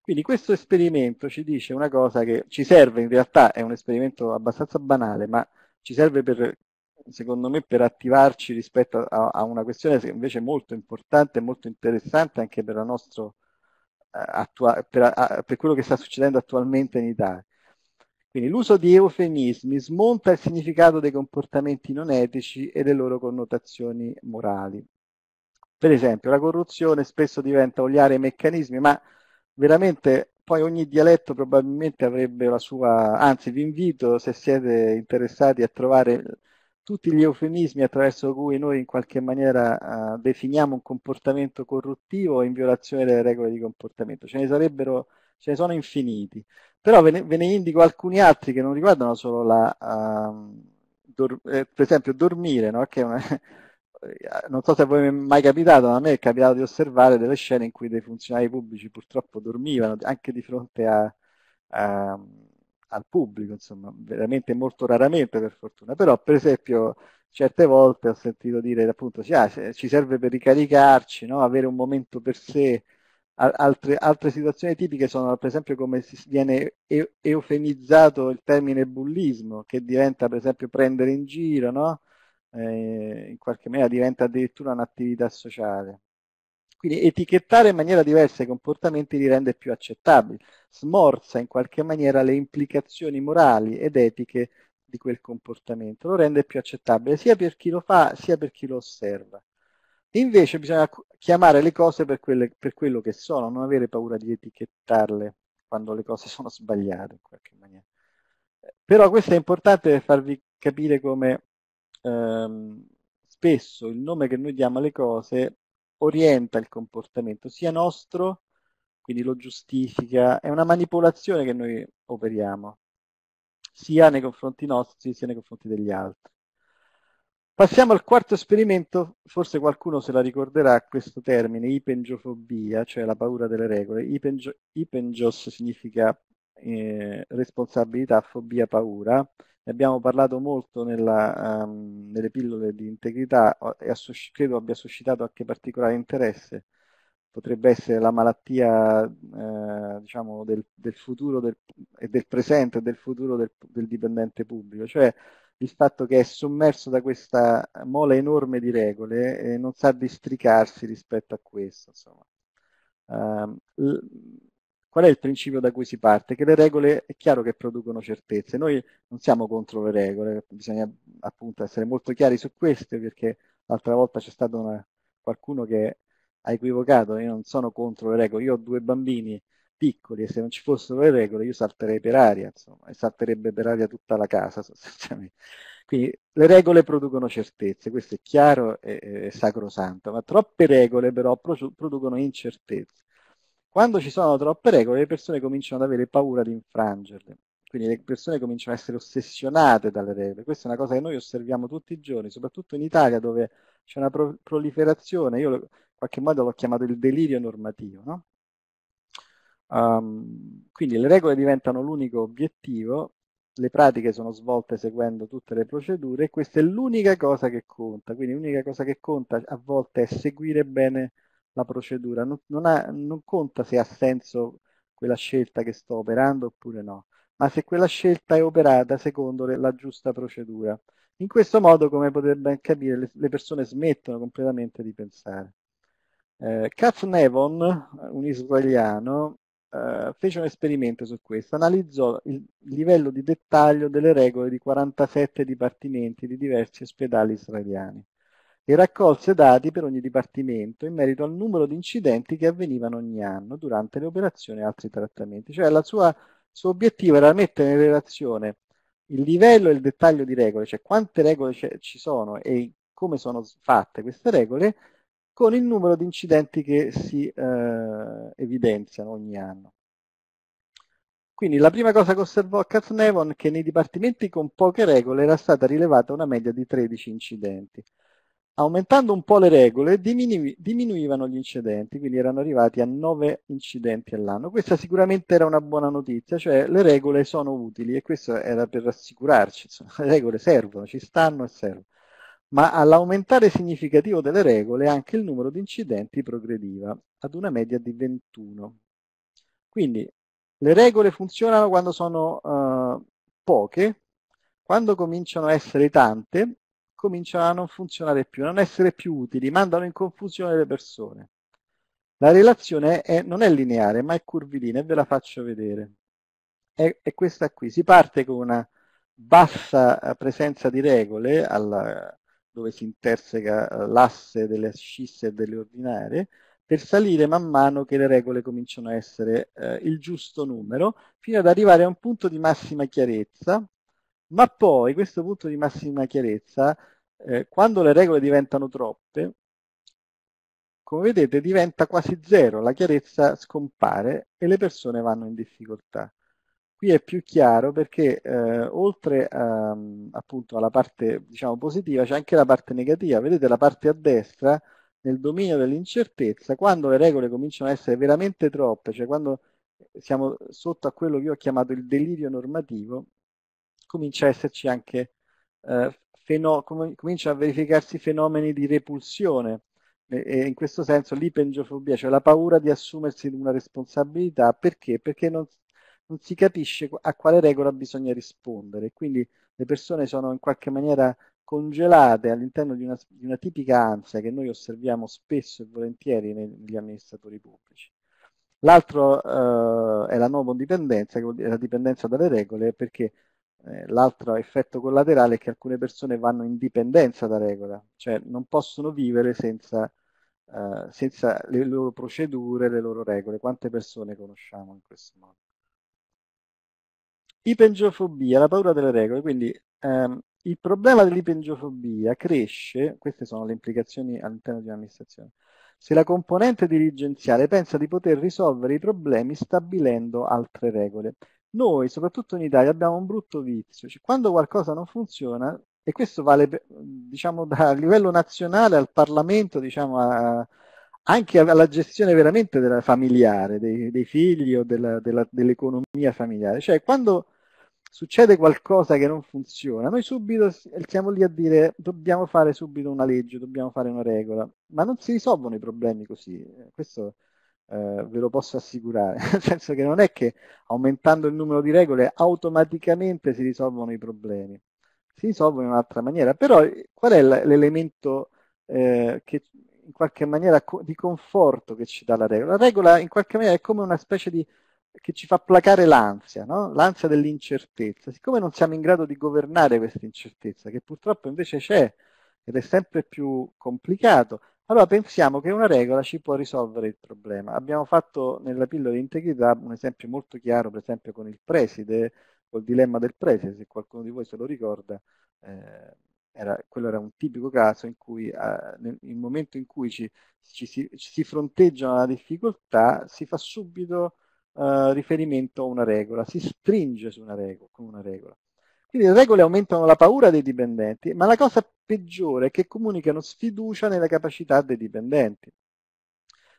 B: Quindi questo esperimento ci dice una cosa che ci serve, in realtà è un esperimento abbastanza banale, ma ci serve per, secondo me per attivarci rispetto a, a una questione invece molto importante molto interessante anche per la nostra attua- per, a- per quello che sta succedendo attualmente in Italia. Quindi l'uso di eufemismi smonta il significato dei comportamenti non etici e le loro connotazioni morali. Per esempio, la corruzione spesso diventa oliare i meccanismi, ma veramente poi ogni dialetto probabilmente avrebbe la sua, anzi vi invito se siete interessati a trovare tutti gli eufemismi attraverso cui noi in qualche maniera uh, definiamo un comportamento corruttivo in violazione delle regole di comportamento. Ce ne sarebbero, ce ne sono infiniti. Però ve ne, ve ne indico alcuni altri che non riguardano solo la, uh, dor- eh, per esempio dormire, no? che è una, [laughs] non so se a voi è mai capitato, ma a me è capitato di osservare delle scene in cui dei funzionari pubblici purtroppo dormivano anche di fronte a, a ehm, al pubblico, insomma, veramente molto raramente per fortuna, però per esempio certe volte ho sentito dire appunto cioè, ah, ci serve per ricaricarci, no? avere un momento per sé, Altre, altre, situazioni tipiche sono per esempio come viene e- eufemizzato il termine bullismo, che diventa per esempio prendere in giro, no? eh, in qualche maniera diventa addirittura un'attività sociale. Quindi etichettare in maniera diversa i comportamenti li rende più accettabili, smorza in qualche maniera le implicazioni morali ed etiche di quel comportamento, lo rende più accettabile sia per chi lo fa sia per chi lo osserva. Invece bisogna chiamare le cose per, quelle, per quello che sono, non avere paura di etichettarle quando le cose sono sbagliate in qualche maniera. Però questo è importante per farvi capire come ehm, spesso il nome che noi diamo alle cose orienta il comportamento sia nostro, quindi lo giustifica, è una manipolazione che noi operiamo, sia nei confronti nostri sia nei confronti degli altri. Passiamo al quarto esperimento, forse qualcuno se la ricorderà questo termine, ipengiofobia, cioè la paura delle regole. Ipengio, ipengios significa eh, responsabilità, fobia, paura ne abbiamo parlato molto nella, um, nelle pillole di integrità e credo abbia suscitato anche particolare interesse. Potrebbe essere la malattia eh, diciamo del, del, futuro del, e del presente e del futuro del, del dipendente pubblico, cioè il fatto che è sommerso da questa mole enorme di regole e eh, non sa districarsi rispetto a questo. Insomma. Uh, Qual è il principio da cui si parte? Che le regole è chiaro che producono certezze. Noi non siamo contro le regole, bisogna appunto essere molto chiari su queste perché l'altra volta c'è stato una, qualcuno che ha equivocato, io non sono contro le regole, io ho due bambini piccoli e se non ci fossero le regole io salterei per aria, insomma, e salterebbe per aria tutta la casa [laughs] sostanzialmente. Quindi le regole producono certezze, questo è chiaro e, e sacrosanto, ma troppe regole però producono incertezze. Quando ci sono troppe regole, le persone cominciano ad avere paura di infrangerle. Quindi le persone cominciano ad essere ossessionate dalle regole. Questa è una cosa che noi osserviamo tutti i giorni, soprattutto in Italia dove c'è una pro- proliferazione, io in qualche modo l'ho chiamato il delirio normativo. No? Um, quindi le regole diventano l'unico obiettivo, le pratiche sono svolte seguendo tutte le procedure e questa è l'unica cosa che conta. Quindi l'unica cosa che conta a volte è seguire bene la procedura, non, non, ha, non conta se ha senso quella scelta che sto operando oppure no, ma se quella scelta è operata secondo la giusta procedura. In questo modo, come potete ben capire, le, le persone smettono completamente di pensare. Eh, Katz Nevon, un israeliano, eh, fece un esperimento su questo, analizzò il livello di dettaglio delle regole di 47 dipartimenti di diversi ospedali israeliani e raccolse dati per ogni dipartimento in merito al numero di incidenti che avvenivano ogni anno durante le operazioni e altri trattamenti. Cioè il suo obiettivo era mettere in relazione il livello e il dettaglio di regole, cioè quante regole ci sono e come sono fatte queste regole, con il numero di incidenti che si eh, evidenziano ogni anno. Quindi la prima cosa che osservò Katznevon è che nei dipartimenti con poche regole era stata rilevata una media di 13 incidenti aumentando un po' le regole, diminu- diminuivano gli incidenti, quindi erano arrivati a 9 incidenti all'anno. Questa sicuramente era una buona notizia, cioè le regole sono utili e questo era per rassicurarci, insomma, le regole servono, ci stanno e servono. Ma all'aumentare significativo delle regole anche il numero di incidenti progrediva ad una media di 21. Quindi le regole funzionano quando sono uh, poche, quando cominciano a essere tante cominciano a non funzionare più, a non essere più utili, mandano in confusione le persone. La relazione è, non è lineare, ma è curvilina e ve la faccio vedere. È, è questa qui. Si parte con una bassa eh, presenza di regole alla, dove si interseca eh, l'asse delle ascisse e delle ordinarie, per salire man mano che le regole cominciano a essere eh, il giusto numero, fino ad arrivare a un punto di massima chiarezza, ma poi questo punto di massima chiarezza eh, quando le regole diventano troppe, come vedete diventa quasi zero, la chiarezza scompare e le persone vanno in difficoltà. Qui è più chiaro perché eh, oltre a, ehm, appunto alla parte diciamo, positiva c'è anche la parte negativa. Vedete la parte a destra, nel dominio dell'incertezza, quando le regole cominciano a essere veramente troppe, cioè quando siamo sotto a quello che io ho chiamato il delirio normativo, comincia a esserci anche eh, feno- com- cominciano a verificarsi fenomeni di repulsione e, in questo senso l'ipengiofobia, cioè la paura di assumersi una responsabilità, perché? Perché non, non si capisce a quale regola bisogna rispondere, quindi le persone sono in qualche maniera congelate all'interno di una, di una tipica ansia che noi osserviamo spesso e volentieri negli amministratori pubblici. L'altro eh, è la non dipendenza, che vuol dire la dipendenza dalle regole, perché eh, l'altro effetto collaterale è che alcune persone vanno in dipendenza da regola, cioè non possono vivere senza, eh, senza le loro procedure, le loro regole. Quante persone conosciamo in questo modo? Ipengiofobia, la paura delle regole, quindi ehm, il problema dell'ipengiofobia cresce, queste sono le implicazioni all'interno di un'amministrazione, se la componente dirigenziale pensa di poter risolvere i problemi stabilendo altre regole noi, soprattutto in Italia, abbiamo un brutto vizio. Cioè, quando qualcosa non funziona, e questo vale diciamo, da [laughs] livello nazionale al Parlamento, diciamo, a, anche alla gestione veramente della, familiare, dei, dei, figli o della, della, dell'economia familiare. Cioè, quando succede qualcosa che non funziona, noi subito siamo lì a dire dobbiamo fare subito una legge, dobbiamo fare una regola, ma non si risolvono i problemi così. Eh, questo eh, ve lo posso assicurare, nel [laughs] senso che non è che aumentando il numero di regole automaticamente si risolvono i problemi, si risolvono in un'altra maniera, però eh, qual è l'elemento eh, che in qualche maniera di conforto che ci dà la regola? La regola in qualche maniera è come una specie di che ci fa placare l'ansia, no? l'ansia dell'incertezza. Siccome non siamo in grado di governare questa incertezza, che purtroppo invece c'è ed è sempre più complicato, allora pensiamo che una regola ci può risolvere il problema. Abbiamo fatto nella pillola di integrità un esempio molto chiaro, per esempio con il preside, col dilemma del preside, se qualcuno di voi se lo ricorda, eh, era, quello era un tipico caso in cui eh, nel, nel, momento in cui ci, ci, si, ci, si, fronteggia una difficoltà si fa subito eh, riferimento a una regola, si stringe su una regola, con una regola. Quindi le regole aumentano la paura dei dipendenti, ma la cosa peggiore è che comunicano sfiducia nella capacità dei dipendenti.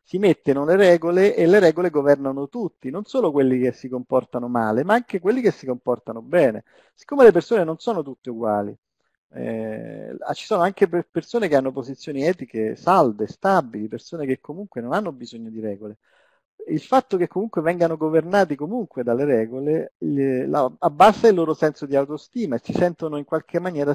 B: Si mettono le regole e le regole governano tutti, non solo quelli che si comportano male, ma anche quelli che si comportano bene. Siccome le persone non sono tutte uguali, eh, ci sono anche persone che hanno posizioni etiche salde, stabili, persone che comunque non hanno bisogno di regole il fatto che comunque vengano governati comunque dalle regole le, la, abbassa il loro senso di autostima e si sentono in qualche maniera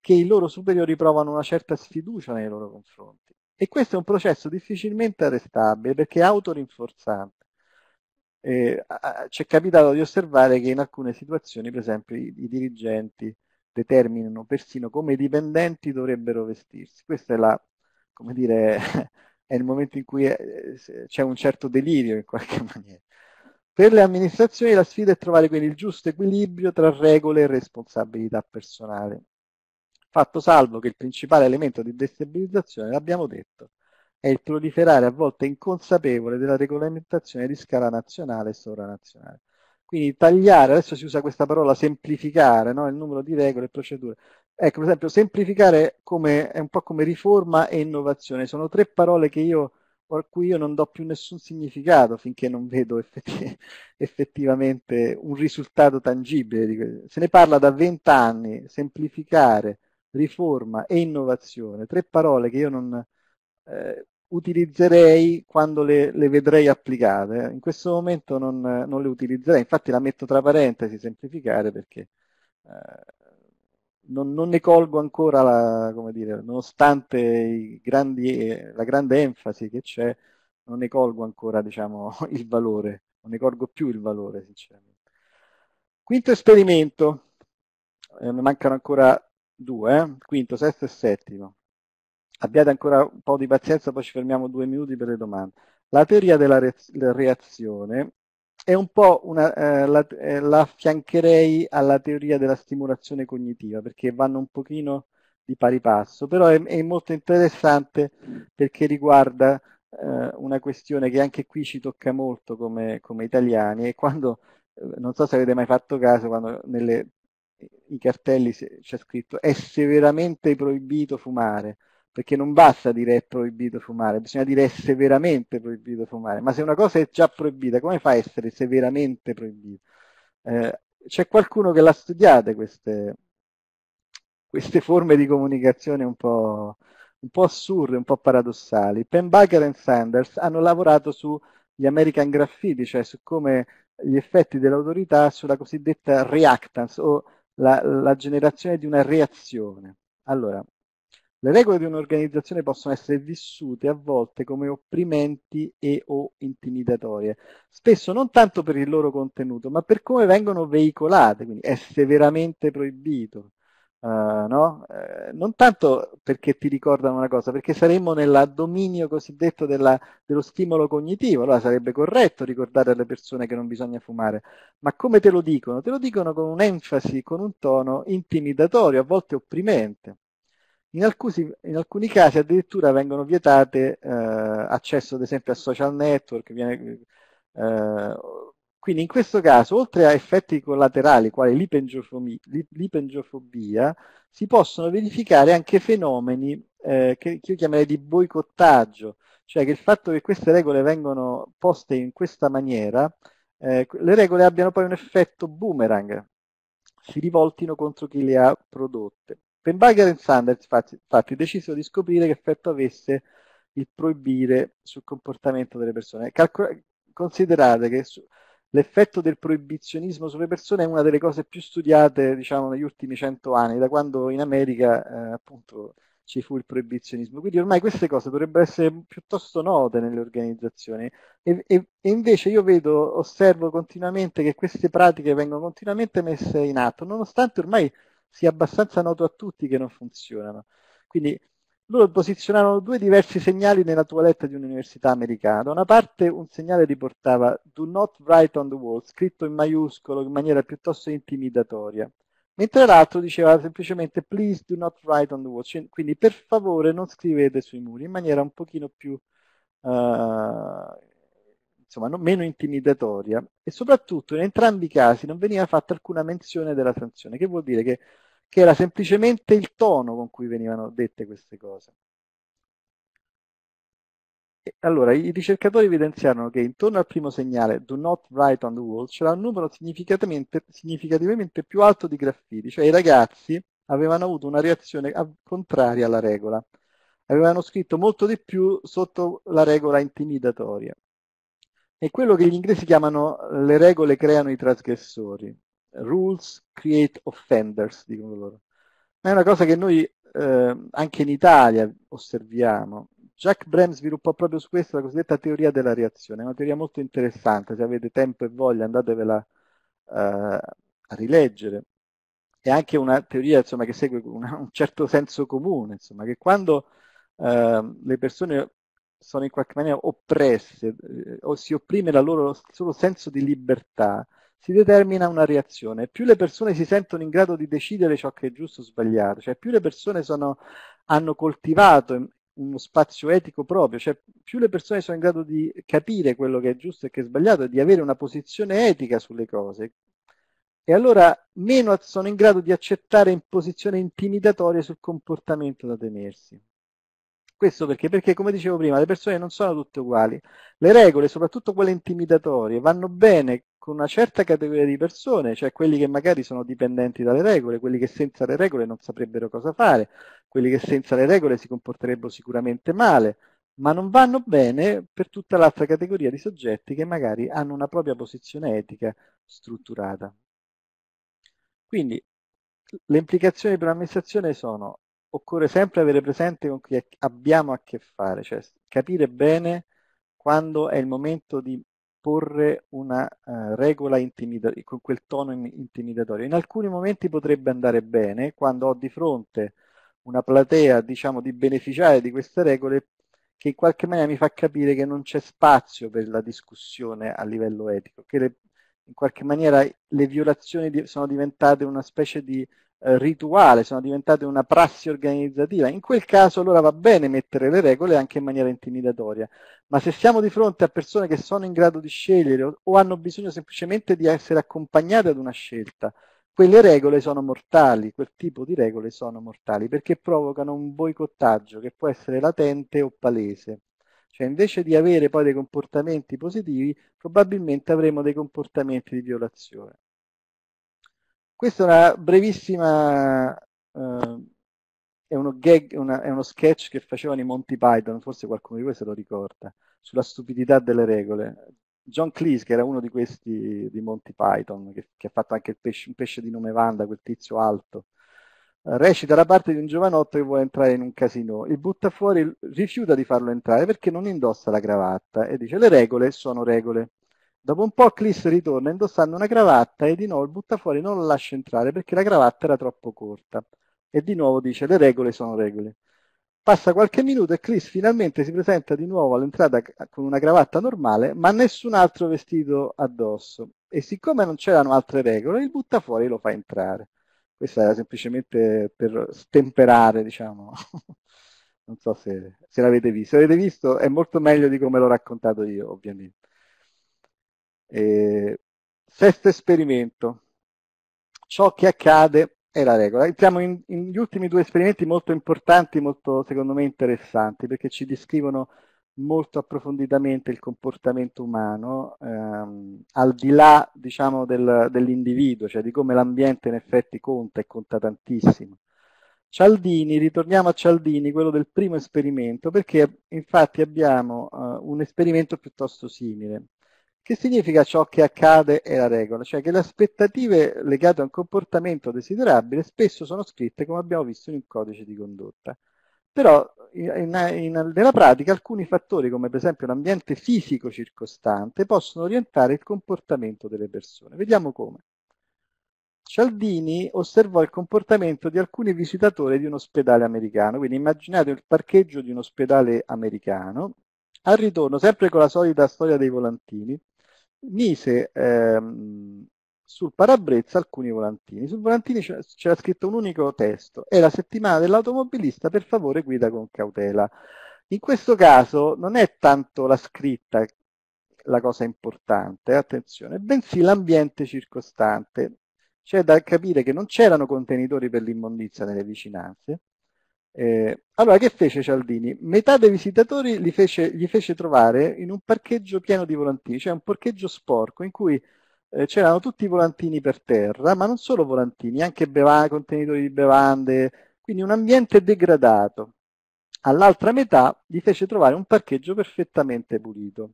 B: che i loro superiori provano una certa sfiducia nei loro confronti. E questo è un processo difficilmente arrestabile perché è autorinforzante. Eh, ci è capitato di osservare che in alcune situazioni, per esempio, i, i dirigenti determinano persino come i dipendenti dovrebbero vestirsi. Questa è la, come dire, è il momento in cui eh, c'è un certo delirio in qualche [laughs] maniera. Per le amministrazioni la sfida è trovare quindi il giusto equilibrio tra regole e responsabilità personale. Fatto salvo che il principale elemento di destabilizzazione, l'abbiamo detto, è il proliferare a volte inconsapevole della regolamentazione di scala nazionale e sovranazionale. Quindi tagliare, adesso si usa questa parola semplificare, no? il numero di regole e procedure, Ecco, per esempio, semplificare come, è un po' come riforma e innovazione. Sono tre parole che io, a cui io non do più nessun significato finché non vedo effetti, [laughs] effettivamente un risultato tangibile. Se ne parla da vent'anni, semplificare, riforma e innovazione. Tre parole che io non eh, utilizzerei quando le, le, vedrei applicate. In questo momento non, non, le utilizzerei, infatti la metto tra parentesi, semplificare, perché... Eh, non, non, ne colgo ancora, la, come dire, nonostante grandi, la grande enfasi che c'è, non ne colgo ancora diciamo, [laughs] il valore, non ne colgo più il valore sinceramente. Quinto esperimento, eh, ne mancano ancora due, eh? quinto, sesto e settimo. Abbiate ancora un po' di pazienza, poi ci fermiamo due minuti per le domande. La teoria della reazione è un po' una, eh, la, eh, la affiancherei alla teoria della stimolazione cognitiva, perché vanno un pochino di pari passo, però è, è molto interessante perché riguarda eh, una questione che anche qui ci tocca molto come, come italiani e quando, eh, non so se avete mai fatto caso, quando nelle, i cartelli c'è scritto è severamente proibito fumare, perché non basta dire è proibito fumare, bisogna dire è severamente proibito fumare, ma se una cosa è già proibita, come fa a essere severamente proibita? Eh, c'è qualcuno che l'ha studiata queste, queste, forme di comunicazione un po', un po', assurde, un po' paradossali. Penbaker e Sanders hanno lavorato sugli American Graffiti, cioè su come gli effetti dell'autorità sulla cosiddetta reactance o la, la generazione di una reazione. Allora, le regole di un'organizzazione possono essere vissute a volte come opprimenti e o intimidatorie, spesso non tanto per il loro contenuto, ma per come vengono veicolate, quindi è severamente proibito. Uh, no? eh, non tanto perché ti ricordano una cosa, perché saremmo nel dominio cosiddetto della, dello stimolo cognitivo, allora sarebbe corretto ricordare alle persone che non bisogna fumare, ma come te lo dicono? Te lo dicono con un'enfasi, con un tono intimidatorio, a volte opprimente. In alcuni, in alcuni casi addirittura vengono vietate eh, accesso ad esempio a social network, viene, eh, quindi in questo caso, oltre a effetti collaterali quali l'ipengiofobia, si possono verificare anche fenomeni eh, che, che io chiamerei di boicottaggio, cioè che il fatto che queste regole vengono poste in questa maniera, eh, le regole abbiano poi un effetto boomerang, si rivoltino contro chi le ha prodotte. Penbaker e Sanders infatti, infatti decisero di scoprire che effetto avesse il proibire sul comportamento delle persone. Calcol- considerate che su- l'effetto del proibizionismo sulle persone è una delle cose più studiate diciamo, negli ultimi cento anni, da quando in America eh, appunto ci fu il proibizionismo. Quindi ormai queste cose dovrebbero essere piuttosto note nelle organizzazioni e, e, e invece io vedo, osservo continuamente che queste pratiche vengono continuamente messe in atto, nonostante ormai sia abbastanza noto a tutti che non funzionano. Quindi loro posizionarono due diversi segnali nella toilette di un'università americana. Da una parte un segnale riportava Do not write on the wall, scritto in maiuscolo in maniera piuttosto intimidatoria, mentre l'altro diceva semplicemente Please do not write on the wall, cioè, quindi per favore non scrivete sui muri, in maniera un pochino più uh, insomma, non, meno intimidatoria e soprattutto in entrambi i casi non veniva fatta alcuna menzione della sanzione, che vuol dire che, che era semplicemente il tono con cui venivano dette queste cose. Allora, i ricercatori evidenziarono che intorno al primo segnale, do not write on the wall, c'era un numero significativamente, significativamente più alto di graffiti, cioè i ragazzi avevano avuto una reazione contraria alla regola, avevano scritto molto di più sotto la regola intimidatoria è quello che gli inglesi chiamano eh, le regole creano i trasgressori, rules create offenders, dicono loro. Ma è una cosa che noi eh, anche in Italia osserviamo. Jack Brem sviluppò proprio su questo la cosiddetta teoria della reazione, è una teoria molto interessante, se avete tempo e voglia andatevela eh, a rileggere. È anche una teoria insomma, che segue una, un certo senso comune, insomma, che quando eh, le persone sono in qualche maniera oppresse eh, o si opprime il loro solo senso di libertà, si determina una reazione. Più le persone si sentono in grado di decidere ciò che è giusto o sbagliato, cioè più le persone sono, hanno coltivato uno spazio etico proprio, cioè più le persone sono in grado di capire quello che è giusto e che è sbagliato e di avere una posizione etica sulle cose. E allora meno sono in grado di accettare imposizioni intimidatorie sul comportamento da tenersi. Questo perché? Perché, come dicevo prima, le persone non sono tutte uguali. Le regole, soprattutto quelle intimidatorie, vanno bene con una certa categoria di persone, cioè quelli che magari sono dipendenti dalle regole, quelli che senza le regole non saprebbero cosa fare, quelli che senza le regole si comporterebbero sicuramente male, ma non vanno bene per tutta l'altra categoria di soggetti che magari hanno una propria posizione etica strutturata. Quindi le implicazioni per l'amministrazione sono occorre sempre avere presente con chi abbiamo a che fare, cioè capire bene quando è il momento di porre una uh, regola intimidatoria, con quel tono in intimidatorio. In alcuni momenti potrebbe andare bene quando ho di fronte una platea diciamo, di beneficiari di queste regole che in qualche maniera mi fa capire che non c'è spazio per la discussione a livello etico, che le, in qualche maniera le violazioni di, sono diventate una specie di eh, rituale, sono diventate una prassi organizzativa. In quel caso allora va bene mettere le regole anche in maniera intimidatoria, ma se siamo di fronte a persone che sono in grado di scegliere o, o hanno bisogno semplicemente di essere accompagnate ad una scelta, quelle regole sono mortali, quel tipo di regole sono mortali perché provocano un boicottaggio che può essere latente o palese. Cioè invece di avere poi dei comportamenti positivi, probabilmente avremo dei comportamenti di violazione. Questa è una brevissima, eh, è, uno gag, una, è uno sketch che facevano i Monty Python, forse qualcuno di voi se lo ricorda, sulla stupidità delle regole. John Cleese, che era uno di questi di Monty Python, che, che ha fatto anche pesce, un pesce di nome Vanda, quel tizio alto, recita la parte di un giovanotto che vuole entrare in un casino. Il butta fuori rifiuta di farlo entrare perché non indossa la cravatta e dice le regole sono regole. Dopo un po' Chris ritorna indossando una cravatta e di nuovo il butta fuori, non lo lascia entrare perché la cravatta era troppo corta. E di nuovo dice le regole sono regole. Passa qualche minuto e Chris finalmente si presenta di nuovo all'entrata con una cravatta normale, ma nessun altro vestito addosso. E siccome non c'erano altre regole, il butta fuori e lo fa entrare. Questa era semplicemente per stemperare, diciamo. [laughs] non so se, se l'avete visto. Se l'avete visto è molto meglio di come l'ho raccontato io, ovviamente. Eh, sesto esperimento. Ciò che accade è la regola. Entriamo negli in, ultimi due esperimenti molto importanti, molto secondo me interessanti, perché ci descrivono molto approfonditamente il comportamento umano, ehm, al di là diciamo, del, dell'individuo, cioè di come l'ambiente in effetti conta e conta tantissimo. Cialdini, ritorniamo a Cialdini, quello del primo esperimento, perché infatti abbiamo eh, un esperimento piuttosto simile. Che significa ciò che accade è la regola, cioè che le aspettative legate a un comportamento desiderabile spesso sono scritte come abbiamo visto in un codice di condotta. Però in, in, nella pratica alcuni fattori, come per esempio l'ambiente fisico circostante, possono orientare il comportamento delle persone. Vediamo come. Cialdini osservò il comportamento di alcuni visitatori di un ospedale americano, quindi immaginate il parcheggio di un ospedale americano, al ritorno sempre con la solita storia dei volantini mise ehm, sul parabrezza alcuni volantini. Sul volantino c'era scritto un unico testo, è la settimana dell'automobilista, per favore guida con cautela. In questo caso non è tanto la scritta la cosa importante, attenzione, bensì l'ambiente circostante. C'è da capire che non c'erano contenitori per l'immondizia nelle vicinanze, eh, allora che fece Cialdini? Metà dei visitatori li fece, gli fece trovare in un parcheggio pieno di volantini, cioè un parcheggio sporco in cui eh, c'erano tutti i volantini per terra, ma non solo volantini, anche beva- contenitori di bevande, quindi un ambiente degradato. All'altra metà gli fece trovare un parcheggio perfettamente pulito.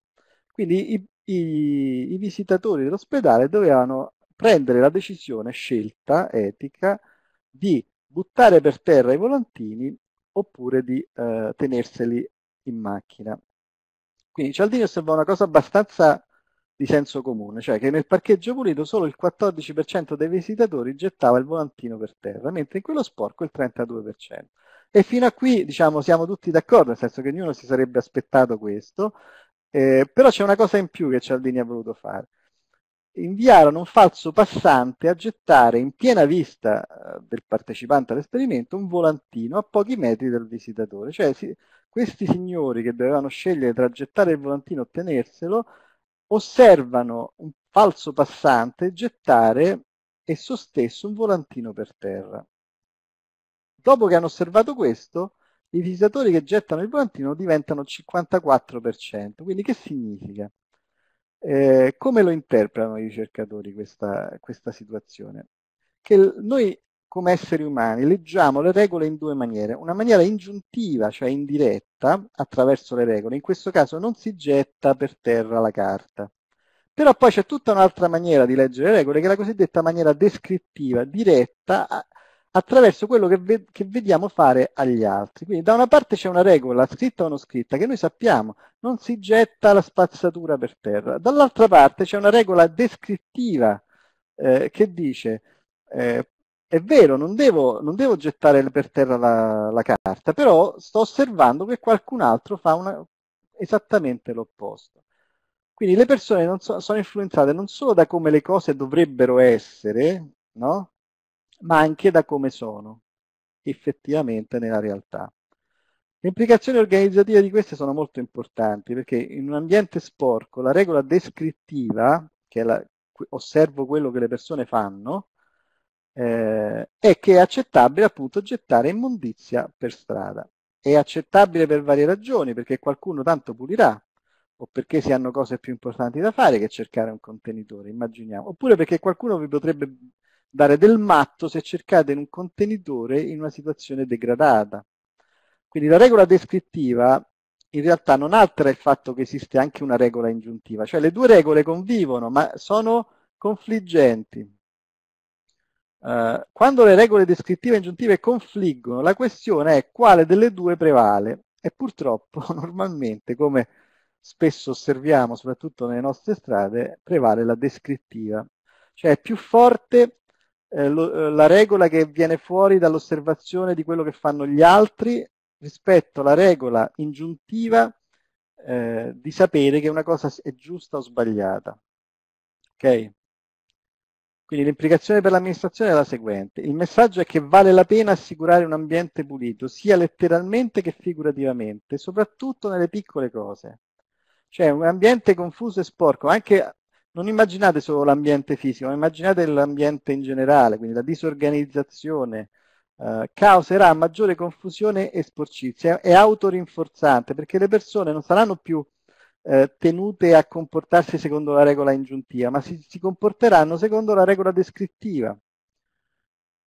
B: Quindi i, i, i visitatori dell'ospedale dovevano prendere la decisione scelta etica di buttare per terra i volantini oppure di eh, tenerseli in macchina. Quindi Cialdini osserva una cosa abbastanza di senso comune, cioè che nel parcheggio pulito solo il 14% dei visitatori gettava il volantino per terra, mentre in quello sporco il 32%. E fino a qui diciamo, siamo tutti d'accordo, nel senso che ognuno si sarebbe aspettato questo, eh, però c'è una cosa in più che Cialdini ha voluto fare inviarono un falso passante a gettare in piena vista eh, del partecipante all'esperimento un volantino a pochi metri dal visitatore. Cioè si, questi signori che dovevano scegliere tra gettare il volantino e tenerselo, osservano un falso passante gettare esso stesso un volantino per terra. Dopo che hanno osservato questo, i visitatori che gettano il volantino diventano 54%. Quindi che significa? Eh, come lo interpretano i ricercatori questa, questa situazione? Che noi come esseri umani leggiamo le regole in due maniere, una maniera ingiuntiva, cioè indiretta, attraverso le regole, in questo caso non si getta per terra la carta. Però poi c'è tutta un'altra maniera di leggere le regole, che è la cosiddetta maniera descrittiva, diretta, attraverso quello che, ve- che, vediamo fare agli altri. Quindi da una parte c'è una regola, scritta o non scritta, che noi sappiamo, non si getta la spazzatura per terra. Dall'altra parte c'è una regola descrittiva eh, che dice, eh, è vero, non devo, non devo, gettare per terra la, la, carta, però sto osservando che qualcun altro fa una, esattamente l'opposto. Quindi le persone so, sono influenzate non solo da come le cose dovrebbero essere, no? ma anche da come sono effettivamente nella realtà. Le implicazioni organizzative di queste sono molto importanti perché in un ambiente sporco la regola descrittiva, che è la, osservo quello che le persone fanno, eh, è che è accettabile appunto gettare immondizia per strada. È accettabile per varie ragioni, perché qualcuno tanto pulirà, o perché si hanno cose più importanti da fare che cercare un contenitore, immaginiamo, oppure perché qualcuno vi potrebbe dare del matto se cercate in un contenitore in una situazione degradata. Quindi la regola descrittiva in realtà non altera il fatto che esiste anche una regola ingiuntiva, cioè le due regole convivono ma sono confliggenti. Uh, quando le regole descrittive e ingiuntive confliggono, la questione è quale delle due prevale e purtroppo [laughs] normalmente, come spesso osserviamo soprattutto nelle nostre strade, prevale la descrittiva, cioè è più forte eh, lo, eh, la regola che viene fuori dall'osservazione di quello che fanno gli altri rispetto alla regola ingiuntiva eh, di sapere che una cosa è giusta o sbagliata. Okay? Quindi l'implicazione per l'amministrazione è la seguente. Il messaggio è che vale la pena assicurare un ambiente pulito, sia letteralmente che figurativamente, soprattutto nelle piccole cose. Cioè un ambiente confuso e sporco, anche non immaginate solo l'ambiente fisico, ma immaginate l'ambiente in generale, quindi la disorganizzazione eh, causerà maggiore confusione e sporcizia, è autorinforzante perché le persone non saranno più eh, tenute a comportarsi secondo la regola ingiuntiva, ma si, si comporteranno secondo la regola descrittiva.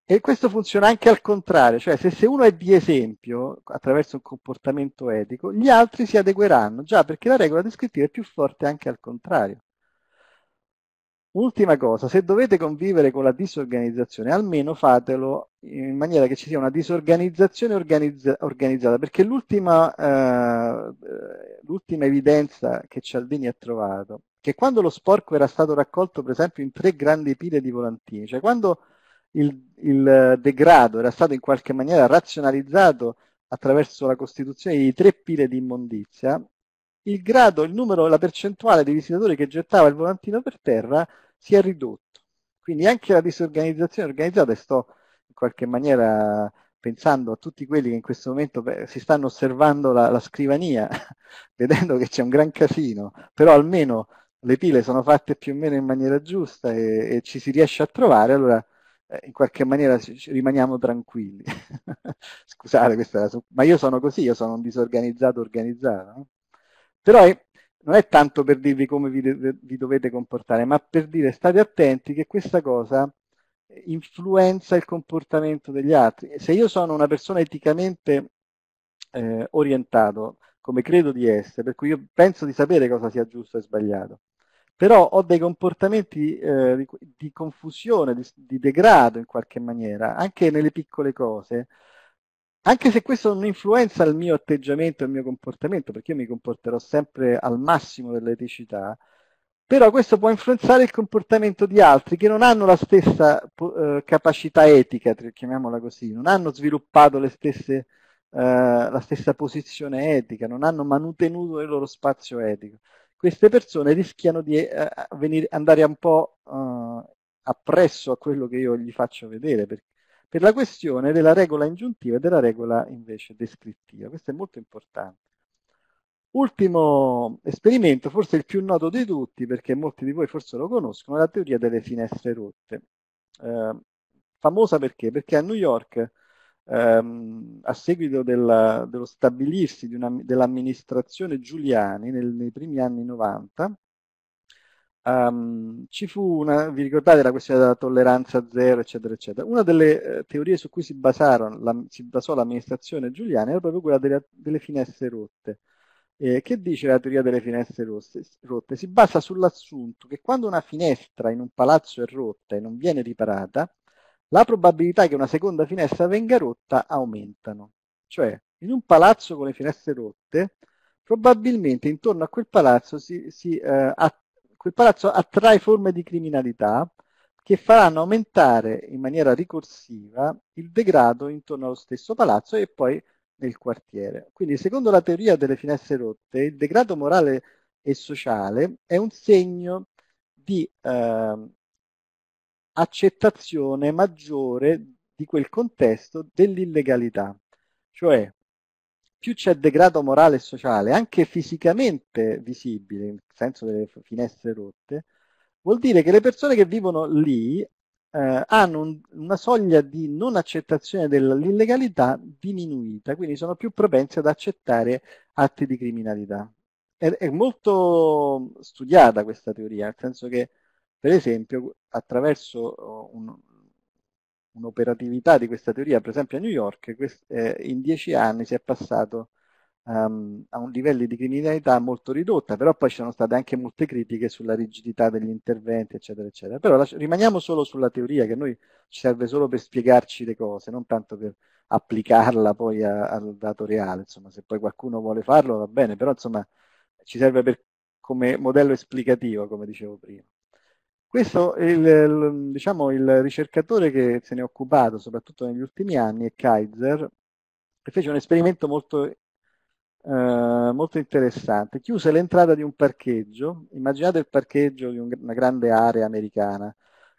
B: E questo funziona anche al contrario, cioè se, se uno è di esempio attraverso un comportamento etico, gli altri si adegueranno, già perché la regola descrittiva è più forte anche al contrario. Ultima cosa, se dovete convivere con la disorganizzazione, almeno fatelo in maniera che ci sia una disorganizzazione organizza- organizzata, perché l'ultima, eh, l'ultima evidenza che Cialdini ha trovato, che quando lo sporco era stato raccolto per esempio in tre grandi pile di volantini, cioè quando il, il degrado era stato in qualche maniera razionalizzato attraverso la costituzione di tre pile di immondizia, il grado, il numero, la percentuale di visitatori che gettava il volantino per terra si è ridotto. Quindi anche la disorganizzazione organizzata, e sto in qualche maniera pensando a tutti quelli che in questo momento beh, si stanno osservando la, la scrivania, [laughs] vedendo che c'è un gran casino, però almeno le pile sono fatte più o meno in maniera giusta e, e ci si riesce a trovare, allora eh, in qualche maniera ci, ci rimaniamo tranquilli. [laughs] Scusate, questa, ma io sono così, io sono un disorganizzato organizzato. No? Però non è tanto per dirvi come vi, vi, dovete comportare, ma per dire state attenti che questa cosa influenza il comportamento degli altri. Se io sono una persona eticamente eh, orientato, come credo di essere, per cui io penso di sapere cosa sia giusto e sbagliato, però ho dei comportamenti eh, di, di, confusione, di, di, degrado in qualche maniera, anche nelle piccole cose, anche se questo non influenza il mio atteggiamento e il mio comportamento, perché io mi comporterò sempre al massimo dell'eticità, però questo può influenzare il comportamento di altri che non hanno la stessa eh, capacità etica, chiamiamola così, non hanno sviluppato stesse, eh, la stessa posizione etica, non hanno mantenuto il loro spazio etico. Queste persone rischiano di eh, venire, andare un po' eh, appresso a quello che io gli faccio vedere, perché per la questione della regola ingiuntiva e della regola invece descrittiva. Questo è molto importante. Ultimo esperimento, forse il più noto di tutti, perché molti di voi forse lo conoscono, è la teoria delle finestre rotte. Eh, famosa perché? Perché a New York, ehm, a seguito della, dello stabilirsi una, dell'amministrazione Giuliani nel, nei primi anni 90, Um, ci fu una, vi ricordate la questione della tolleranza zero, eccetera, eccetera. Una delle eh, teorie su cui si, basarono, la, si basò l'amministrazione giuliana era proprio quella delle, delle finestre rotte. Eh, che dice la teoria delle finestre rosse, rotte? Si basa sull'assunto che quando una finestra in un palazzo è rotta e non viene riparata, la probabilità che una seconda finestra venga rotta aumentano. Cioè, in un palazzo con le finestre rotte, probabilmente intorno a quel palazzo si, si eh, Quel palazzo attrae forme di criminalità che faranno aumentare in maniera ricorsiva il degrado intorno allo stesso palazzo e poi nel quartiere. Quindi, secondo la teoria delle finestre rotte, il degrado morale e sociale è un segno di eh, accettazione maggiore di quel contesto dell'illegalità. Cioè, più c'è degrado morale e sociale, anche fisicamente visibile, nel senso delle finestre rotte, vuol dire che le persone che vivono lì eh, hanno un, una soglia di non accettazione dell'illegalità diminuita, quindi sono più propense ad accettare atti di criminalità. È, è molto studiata questa teoria, nel senso che, per esempio, attraverso oh, un, un'operatività di questa teoria, per esempio a New York eh, in dieci anni si è passato um, a un livello di criminalità molto ridotta, però poi ci sono state anche molte critiche sulla rigidità degli interventi, eccetera, eccetera. Però la, rimaniamo solo sulla teoria, che a noi ci serve solo per spiegarci le cose, non tanto per applicarla poi a, al dato reale, insomma, se poi qualcuno vuole farlo va bene, però insomma ci serve per, come modello esplicativo, come dicevo prima. Questo è il, diciamo, il ricercatore che se ne è occupato, soprattutto negli ultimi anni, è Kaiser, che fece un esperimento molto, eh, molto interessante. Chiuse l'entrata di un parcheggio, immaginate il parcheggio di un, una grande area americana,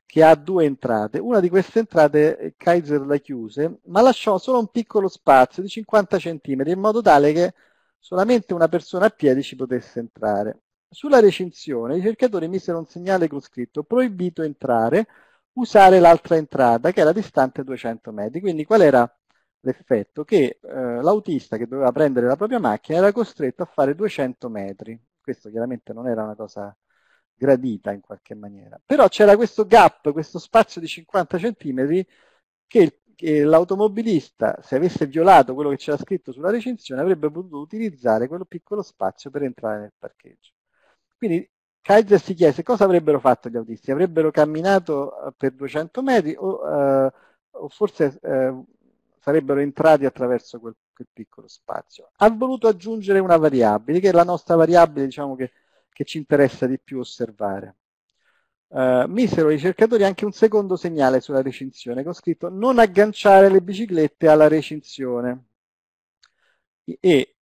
B: che ha due entrate. Una di queste entrate eh, Kaiser la chiuse, ma lasciò solo un piccolo spazio di 50 cm, in modo tale che solamente una persona a piedi ci potesse entrare. Sulla recinzione, i ricercatori misero un segnale con scritto proibito entrare, usare l'altra entrata che era distante 200 metri. Quindi qual era l'effetto? Che eh, l'autista che doveva prendere la propria macchina era costretto a fare 200 metri. Questo chiaramente non era una cosa gradita in qualche maniera. Però c'era questo gap, questo spazio di 50 centimetri che, che l'automobilista, se avesse violato quello che c'era scritto sulla recinzione, avrebbe potuto utilizzare quello piccolo spazio per entrare nel parcheggio. Quindi Kaiser si chiese cosa avrebbero fatto gli autisti, avrebbero camminato eh, per 200 metri o, eh, o forse eh, sarebbero entrati attraverso quel, quel, piccolo spazio. Ha voluto aggiungere una variabile, che è la nostra variabile diciamo, che, che ci interessa di più osservare. Uh, misero i ricercatori anche un secondo segnale sulla recinzione con scritto non agganciare le biciclette alla recinzione e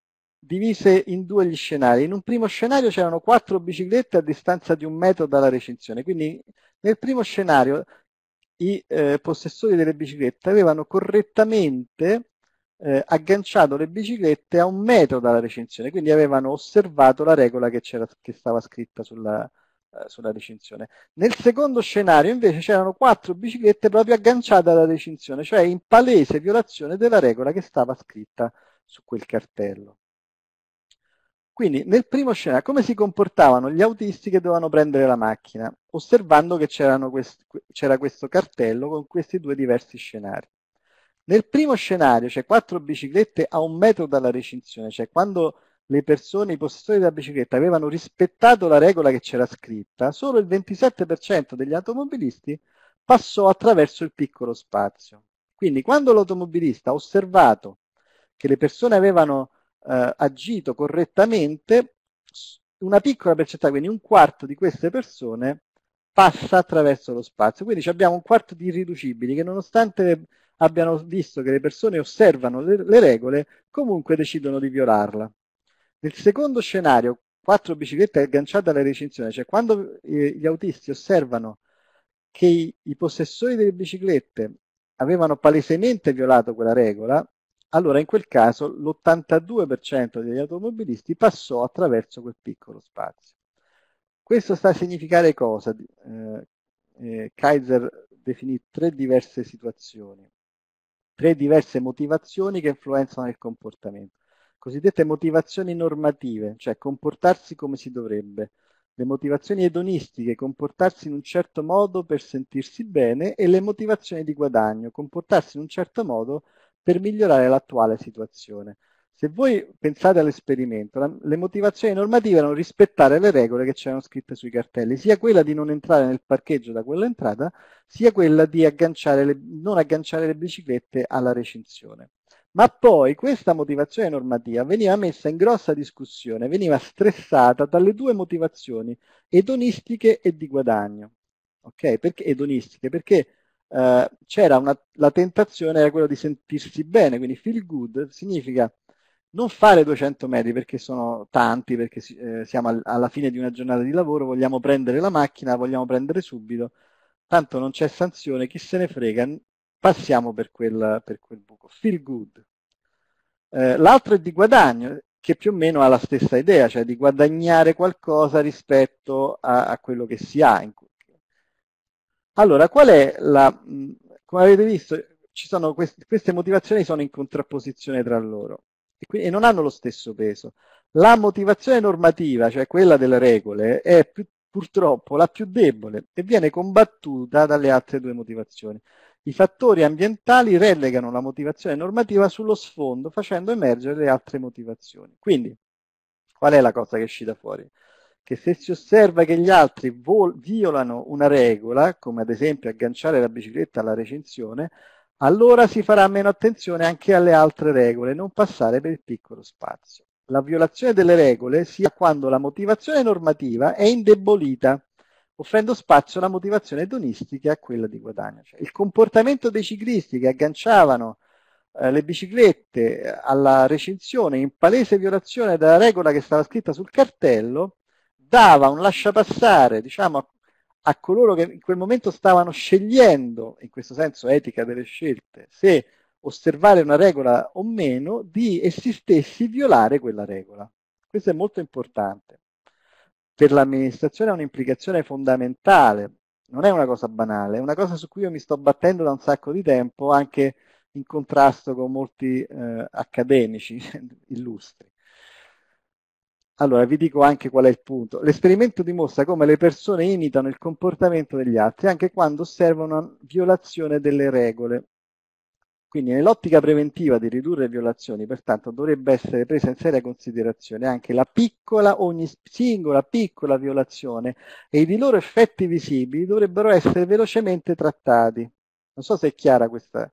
B: divise in due gli scenari. In un primo scenario c'erano quattro biciclette a distanza di un metro dalla recinzione, quindi nel primo scenario i eh, possessori delle biciclette avevano correttamente eh, agganciato le biciclette a un metro dalla recinzione, quindi avevano osservato la regola che, che stava scritta sulla, eh, sulla recinzione. Nel secondo scenario invece c'erano quattro biciclette proprio agganciate alla recinzione, cioè in palese violazione della regola che stava scritta su quel cartello. Quindi nel primo scenario, come si comportavano gli autisti che dovevano prendere la macchina, osservando che quest- c'era questo cartello con questi due diversi scenari. Nel primo scenario, cioè quattro biciclette a un metro dalla recinzione, cioè quando le persone, i possessori della bicicletta avevano rispettato la regola che c'era scritta, solo il 27% degli automobilisti passò attraverso il piccolo spazio. Quindi quando l'automobilista ha osservato che le persone avevano eh, agito correttamente, una piccola percentuale, quindi un quarto di queste persone passa attraverso lo spazio. Quindi abbiamo un quarto di irriducibili che nonostante abbiano visto che le persone osservano le, le regole, comunque decidono di violarla. Nel secondo scenario, quattro biciclette agganciate alla recinzione, cioè quando eh, gli autisti osservano che i, i possessori delle biciclette avevano palesemente violato quella regola, allora in quel caso l'82% degli automobilisti passò attraverso quel piccolo spazio. Questo sta a significare cosa? Eh, eh, Kaiser definì tre diverse situazioni, tre diverse motivazioni che influenzano il comportamento. Cosiddette motivazioni normative, cioè comportarsi come si dovrebbe, le motivazioni edonistiche, comportarsi in un certo modo per sentirsi bene, e le motivazioni di guadagno, comportarsi in un certo modo per per migliorare l'attuale situazione. Se voi pensate all'esperimento, la, le motivazioni normative erano rispettare le regole che c'erano scritte sui cartelli, sia quella di non entrare nel parcheggio da quell'entrata, sia quella di agganciare le, non agganciare le biciclette alla recinzione. Ma poi questa motivazione normativa veniva messa in grossa discussione, veniva stressata dalle due motivazioni, edonistiche e di guadagno. Ok? Perché edonistiche? Perché eh, c'era una, la tentazione era quella di sentirsi bene, quindi feel good significa non fare 200 metri perché sono tanti, perché eh, siamo al, alla fine di una giornata di lavoro, vogliamo prendere la macchina, vogliamo prendere subito, tanto non c'è sanzione, chi se ne frega, passiamo per quel, per quel buco. Feel good. Eh, l'altro è di guadagno, che più o meno ha la stessa idea, cioè di guadagnare qualcosa rispetto a, a quello che si ha, in, allora, qual è la... come avete visto, quest- queste motivazioni sono in contrapposizione tra loro e, qui- e non hanno lo stesso peso. La motivazione normativa, cioè quella delle regole, è più purtroppo la più debole e viene combattuta dalle altre due motivazioni. I fattori ambientali relegano la motivazione normativa sullo sfondo facendo emergere le altre motivazioni. Quindi, qual è la cosa che è uscita fuori? che se si osserva che gli altri vol- violano una regola, come ad esempio agganciare la bicicletta alla recinzione, allora si farà meno attenzione anche alle altre regole, non passare per il piccolo spazio. La violazione delle regole sia quando la motivazione normativa è indebolita, offrendo spazio alla motivazione edonistica e a quella di guadagno. Cioè, il comportamento dei ciclisti che agganciavano eh, le biciclette eh, alla recinzione in palese violazione della regola che stava scritta sul cartello dava un lasciapassare diciamo, a, a coloro che in quel momento stavano scegliendo, in questo senso etica delle scelte, se osservare una regola o meno, di essi stessi violare quella regola. Questo è molto importante. Per l'amministrazione ha un'implicazione fondamentale, non è una cosa banale, è una cosa su cui io mi sto battendo da un sacco di tempo, anche in contrasto con molti eh, accademici [laughs] illustri. Allora, vi dico anche qual è il punto. L'esperimento dimostra come le persone imitano il comportamento degli altri anche quando osservano una violazione delle regole. Quindi nell'ottica preventiva di ridurre violazioni, pertanto, dovrebbe essere presa in seria considerazione anche la piccola, ogni singola piccola violazione e i loro effetti visibili dovrebbero essere velocemente trattati. Non so se è chiara questa,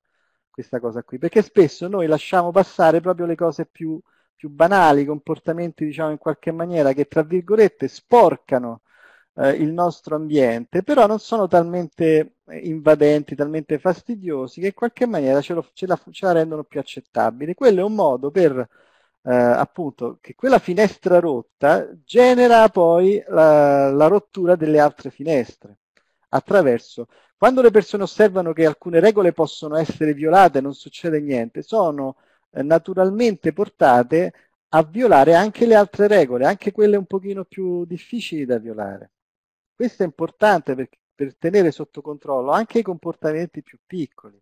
B: questa cosa qui, perché spesso noi lasciamo passare proprio le cose più più banali, comportamenti diciamo in qualche maniera che tra virgolette sporcano eh, il nostro ambiente, però non sono talmente invadenti, talmente fastidiosi che in qualche maniera ce, lo, ce, la, ce la, rendono più accettabile. Quello è un modo per eh, appunto che quella finestra rotta genera poi la, la rottura delle altre finestre attraverso quando le persone osservano che alcune regole possono essere violate e non succede niente, sono eh, naturalmente portate a violare anche le altre regole, anche quelle un pochino più difficili da violare. Questo è importante per, per tenere sotto controllo anche i comportamenti più piccoli.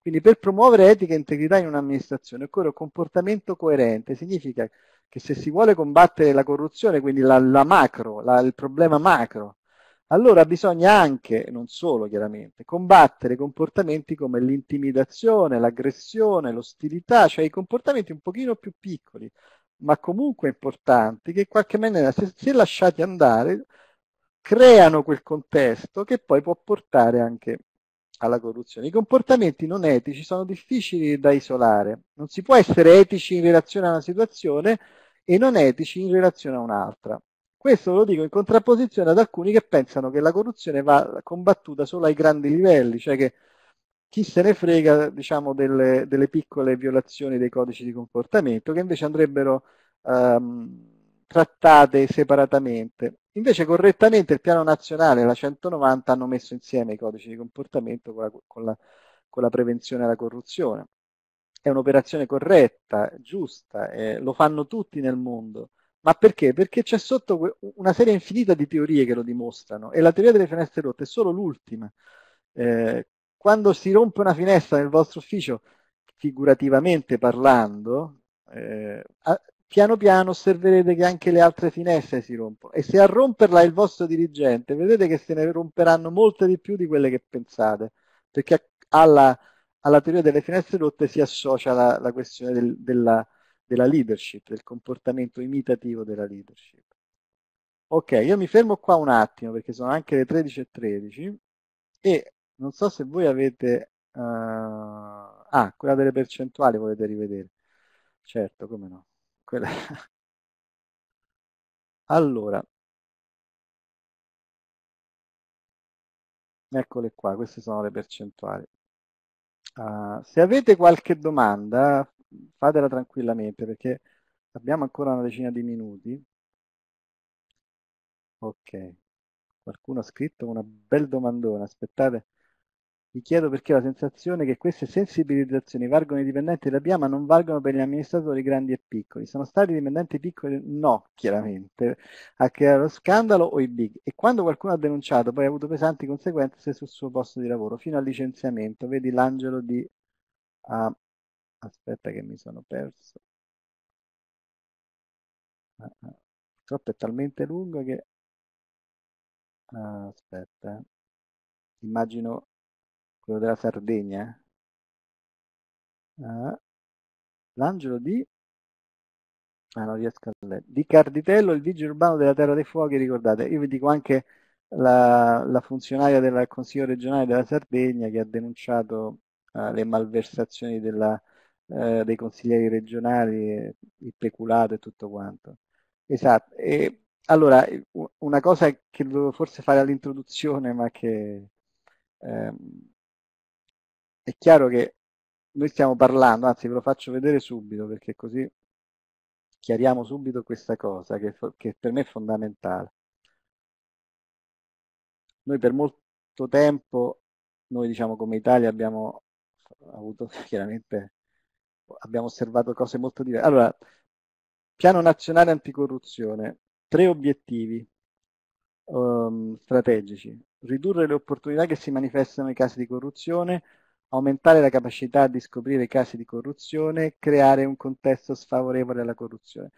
B: Quindi per promuovere etica e integrità in un'amministrazione occorre un comportamento coerente, significa che se si vuole combattere la corruzione, quindi la, la macro, la, il problema macro, allora bisogna anche, non solo chiaramente, combattere comportamenti come l'intimidazione, l'aggressione, l'ostilità, cioè i comportamenti un pochino più piccoli, ma comunque importanti, che in qualche maniera, se, se lasciati andare, creano quel contesto che poi può portare anche alla corruzione. I comportamenti non etici sono difficili da isolare, non si può essere etici in relazione a una situazione e non etici in relazione a un'altra. Questo lo dico in contrapposizione ad alcuni che pensano che la corruzione va combattuta solo ai grandi livelli, cioè che chi se ne frega diciamo, delle, delle, piccole violazioni dei codici di comportamento che invece andrebbero ehm, trattate separatamente. Invece correttamente il piano nazionale e la 190 hanno messo insieme i codici di comportamento con la, con la, con la prevenzione alla corruzione. È un'operazione corretta, giusta, eh, lo fanno tutti nel mondo. Ma perché? Perché c'è sotto una serie infinita di teorie che lo dimostrano e la teoria delle finestre rotte è solo l'ultima. Eh, quando si rompe una finestra nel vostro ufficio, figurativamente parlando, eh, a, piano piano osserverete che anche le altre finestre si rompono e se a romperla è il vostro dirigente, vedete che se ne romperanno molte di più di quelle che pensate, perché alla, alla teoria delle finestre rotte si associa la, la questione del, della della leadership, del comportamento imitativo della leadership. Ok, io mi fermo qua un attimo perché sono anche le 13.13 13, e non so se voi avete... Uh... ah, quella delle percentuali volete rivedere. Certo, come no. Quella... [laughs] allora, eccole qua, queste sono le percentuali. Uh, se avete qualche domanda, fatela tranquillamente perché abbiamo ancora una decina di minuti. Ok, qualcuno ha scritto una bel domandona, aspettate. Vi chiedo perché ho la sensazione che queste sensibilizzazioni valgono ai dipendenti della BIA ma non valgono per gli amministratori grandi e piccoli. Sono stati i dipendenti piccoli? No, chiaramente, a creare lo scandalo o i big. E quando qualcuno ha denunciato poi ha avuto pesanti conseguenze sul suo posto di lavoro, fino al licenziamento. Vedi l'angelo di uh, Aspetta che mi sono perso. Purtroppo ah, ah. è talmente lungo che... aspetta. Immagino quello della Sardegna. Ah. L'angelo di... Ah, non riesco a leggere. Di Carditello, il vigile urbano della Terra dei Fuochi, ricordate. Io vi dico anche la, la funzionaria del Consiglio regionale della Sardegna che ha denunciato le malversazioni della eh, dei consiglieri regionali, il peculato e tutto quanto. Esatto. E, allora, una cosa che dovevo forse fare all'introduzione, ma che ehm, è chiaro che noi stiamo parlando, anzi ve lo faccio vedere subito perché così chiariamo subito questa cosa che, che per me è fondamentale. Noi per molto tempo, noi diciamo come Italia abbiamo avuto [laughs] chiaramente abbiamo osservato cose molto diverse. Allora, piano nazionale anticorruzione, tre obiettivi um, strategici. Ridurre le opportunità che si manifestano nei casi di corruzione, aumentare la capacità di scoprire i casi di corruzione, creare un contesto sfavorevole alla corruzione.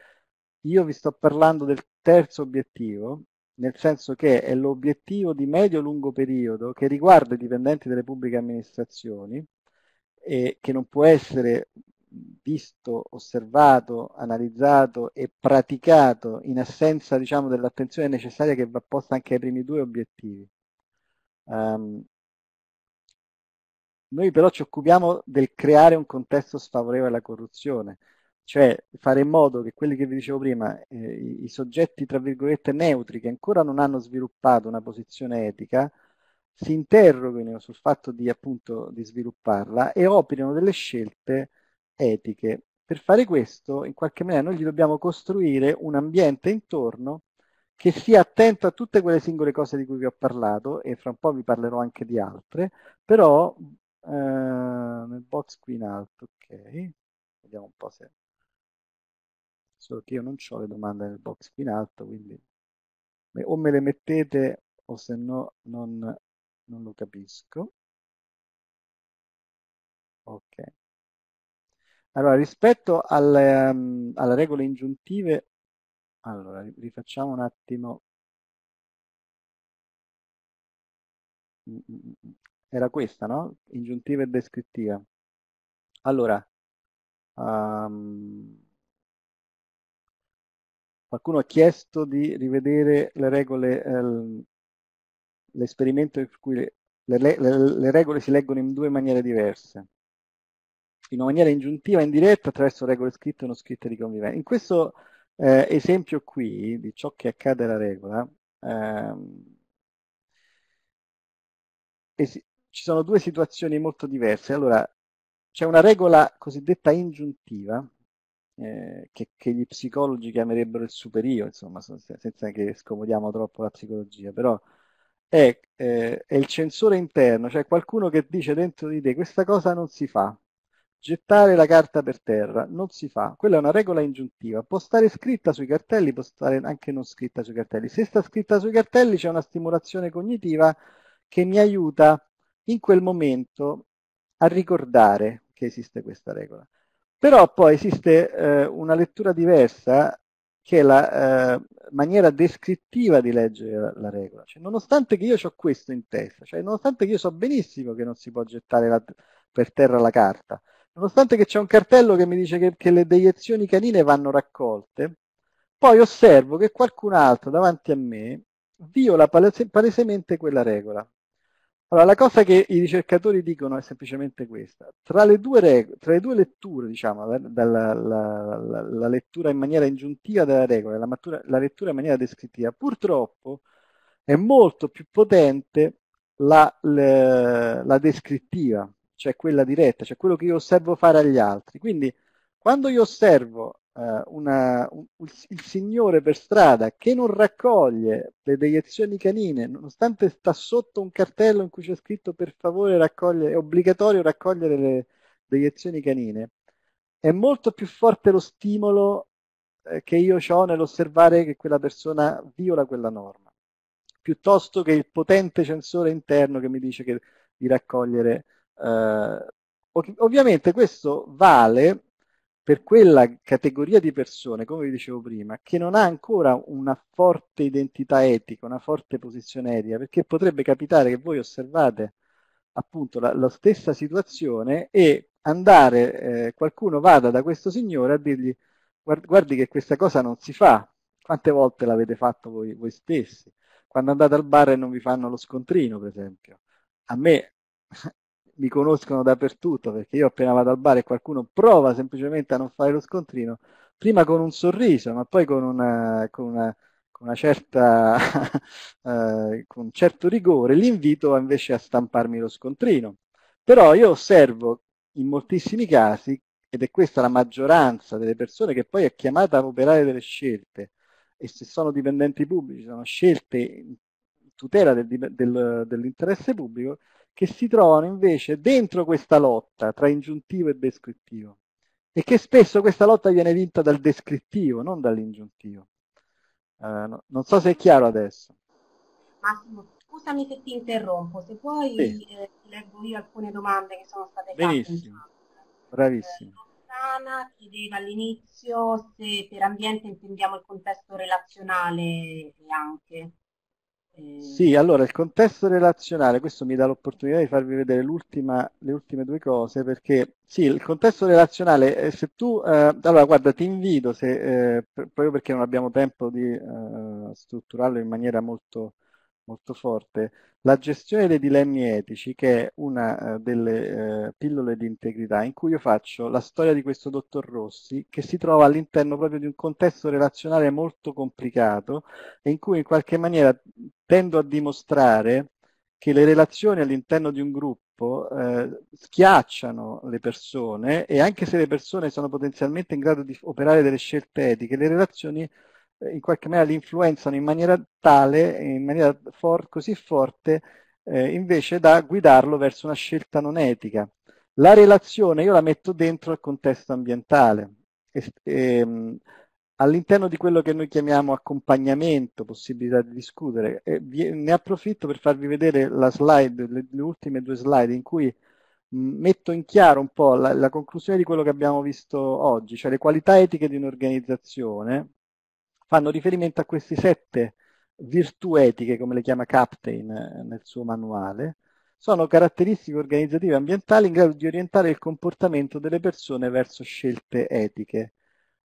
B: Io vi sto parlando del terzo obiettivo, nel senso che è l'obiettivo di medio-lungo periodo che riguarda i dipendenti delle pubbliche amministrazioni e che non può essere visto, osservato, analizzato e praticato in assenza diciamo, dell'attenzione necessaria che va posta anche ai primi due obiettivi. Um, noi però ci occupiamo del creare un contesto sfavorevole alla corruzione, cioè fare in modo che quelli che vi dicevo prima, eh, i soggetti tra virgolette neutri che ancora non hanno sviluppato una posizione etica, si interroghino sul fatto di, appunto, di svilupparla e operino delle scelte etiche. Per fare questo, in qualche maniera, noi gli dobbiamo costruire un ambiente intorno che sia attento a tutte quelle singole cose di cui vi ho parlato e fra un po' vi parlerò anche di altre, però eh, nel box qui in alto, ok, vediamo un po' se... Solo che io non ho le domande nel box qui in alto, quindi o me le mettete o se no non, non lo capisco. Ok. Allora, rispetto alle, um, alle regole ingiuntive, allora, rifacciamo un attimo. Mm, mm, mm, Era questa, no? Ingiuntiva e descrittiva. Allora, um, qualcuno ha chiesto di rivedere le regole, ehm, l'esperimento in cui le, le, le regole si leggono in due maniere diverse in una maniera ingiuntiva, e indiretta attraverso regole scritte o non scritte di convivenza. In questo eh, esempio qui di ciò che accade alla regola, ehm, es- ci sono due situazioni molto diverse. Allora, c'è una regola cosiddetta ingiuntiva, eh, che, che, gli psicologi chiamerebbero il superio, insomma, senza che scomodiamo troppo la psicologia, però è, eh, è il censore interno, cioè qualcuno che dice dentro di te questa cosa non si fa, Gettare la carta per terra non si fa, quella è una regola ingiuntiva, può stare scritta sui cartelli, può stare anche non scritta sui cartelli. Se sta scritta sui cartelli c'è una stimolazione cognitiva che mi aiuta in quel momento a ricordare che esiste questa regola. Però poi esiste eh, una lettura diversa che è la eh, maniera descrittiva di leggere la, la regola. Cioè, nonostante che io ho questo in testa, cioè, nonostante che io so benissimo che non si può gettare la, per terra la carta, nonostante che c'è un cartello che mi dice che, che le deiezioni canine vanno raccolte, poi osservo che qualcun altro davanti a me viola palese, palesemente quella regola. Allora, la cosa che i ricercatori dicono è semplicemente questa. Tra le due, reg- tra le due letture, diciamo, la, la, la, la, lettura in maniera ingiuntiva della regola e matura- la, lettura in maniera descrittiva, purtroppo è molto più potente la, descrittiva cioè quella diretta, cioè quello che io osservo fare agli altri. Quindi quando io osservo eh, una, un, il signore per strada che non raccoglie le deiezioni canine, nonostante sta sotto un cartello in cui c'è scritto per favore raccoglie, è obbligatorio raccogliere le deiezioni canine, è molto più forte lo stimolo eh, che io ho nell'osservare che quella persona viola quella norma, piuttosto che il potente censore interno che mi dice che, di raccogliere eh, ov- ovviamente questo vale per quella categoria di persone, come vi dicevo prima, che non ha ancora una forte identità etica, una forte posizione etica, perché potrebbe capitare che voi osservate appunto la, la stessa situazione e andare, eh, qualcuno vada da questo signore a dirgli guardi, guardi che questa cosa non si fa, quante volte l'avete fatto voi, voi stessi, quando andate al bar e non vi fanno lo scontrino, per esempio. A me mi conoscono dappertutto, perché io appena vado al bar e qualcuno prova semplicemente a non fare lo scontrino, prima con un sorriso, ma poi con una, eh, con una, con una certa, [laughs] eh, con un certo rigore, l'invito invece a stamparmi lo scontrino. Però io osservo in moltissimi casi, ed è questa la maggioranza delle persone che poi è chiamata a operare delle scelte, e se sono dipendenti pubblici sono scelte in tutela del, del, dell'interesse pubblico, che si trovano invece dentro questa lotta tra ingiuntivo e descrittivo e che spesso questa lotta viene vinta dal descrittivo, non dall'ingiuntivo. Eh, no, non so se è chiaro adesso.
A: Massimo, scusami se ti interrompo, se puoi sì. eh, leggo io alcune domande che sono state
B: Benissimo. fatte. Bravissimo.
A: Eh, chiedeva all'inizio se per ambiente intendiamo il contesto relazionale anche. Sì,
B: ehm, allora il contesto relazionale, questo mi dà l'opportunità di farvi vedere le ultime due cose, perché sì, il contesto relazionale, eh, se tu, eh, allora guarda, ti invito, se, eh, proprio perché non abbiamo tempo di eh, strutturarlo in maniera molto molto forte la gestione dei dilemmi etici, che è una eh, delle eh, pillole di integrità, in cui io faccio la storia di questo dottor Rossi, che si trova all'interno proprio di un contesto relazionale molto complicato e in cui in qualche maniera tendo a dimostrare che le relazioni all'interno di un gruppo eh, schiacciano le persone e anche se le persone sono potenzialmente in grado di operare delle scelte etiche, le relazioni in qualche maniera li influenzano in maniera tale, in maniera for- così forte, eh, invece da guidarlo verso una scelta non etica. La relazione io la metto dentro il contesto ambientale, e, e, ehm, all'interno di quello che noi chiamiamo accompagnamento, possibilità di discutere. Vi, ne approfitto per farvi vedere la slide, le, le ultime due slide, in cui mm, metto in chiaro un po' la, la, conclusione di quello che abbiamo visto oggi, cioè le qualità etiche di un'organizzazione fanno riferimento a queste sette virtù etiche, come le chiama Captain eh, nel suo manuale, sono caratteristiche organizzative e ambientali in grado di orientare il comportamento delle persone verso scelte etiche.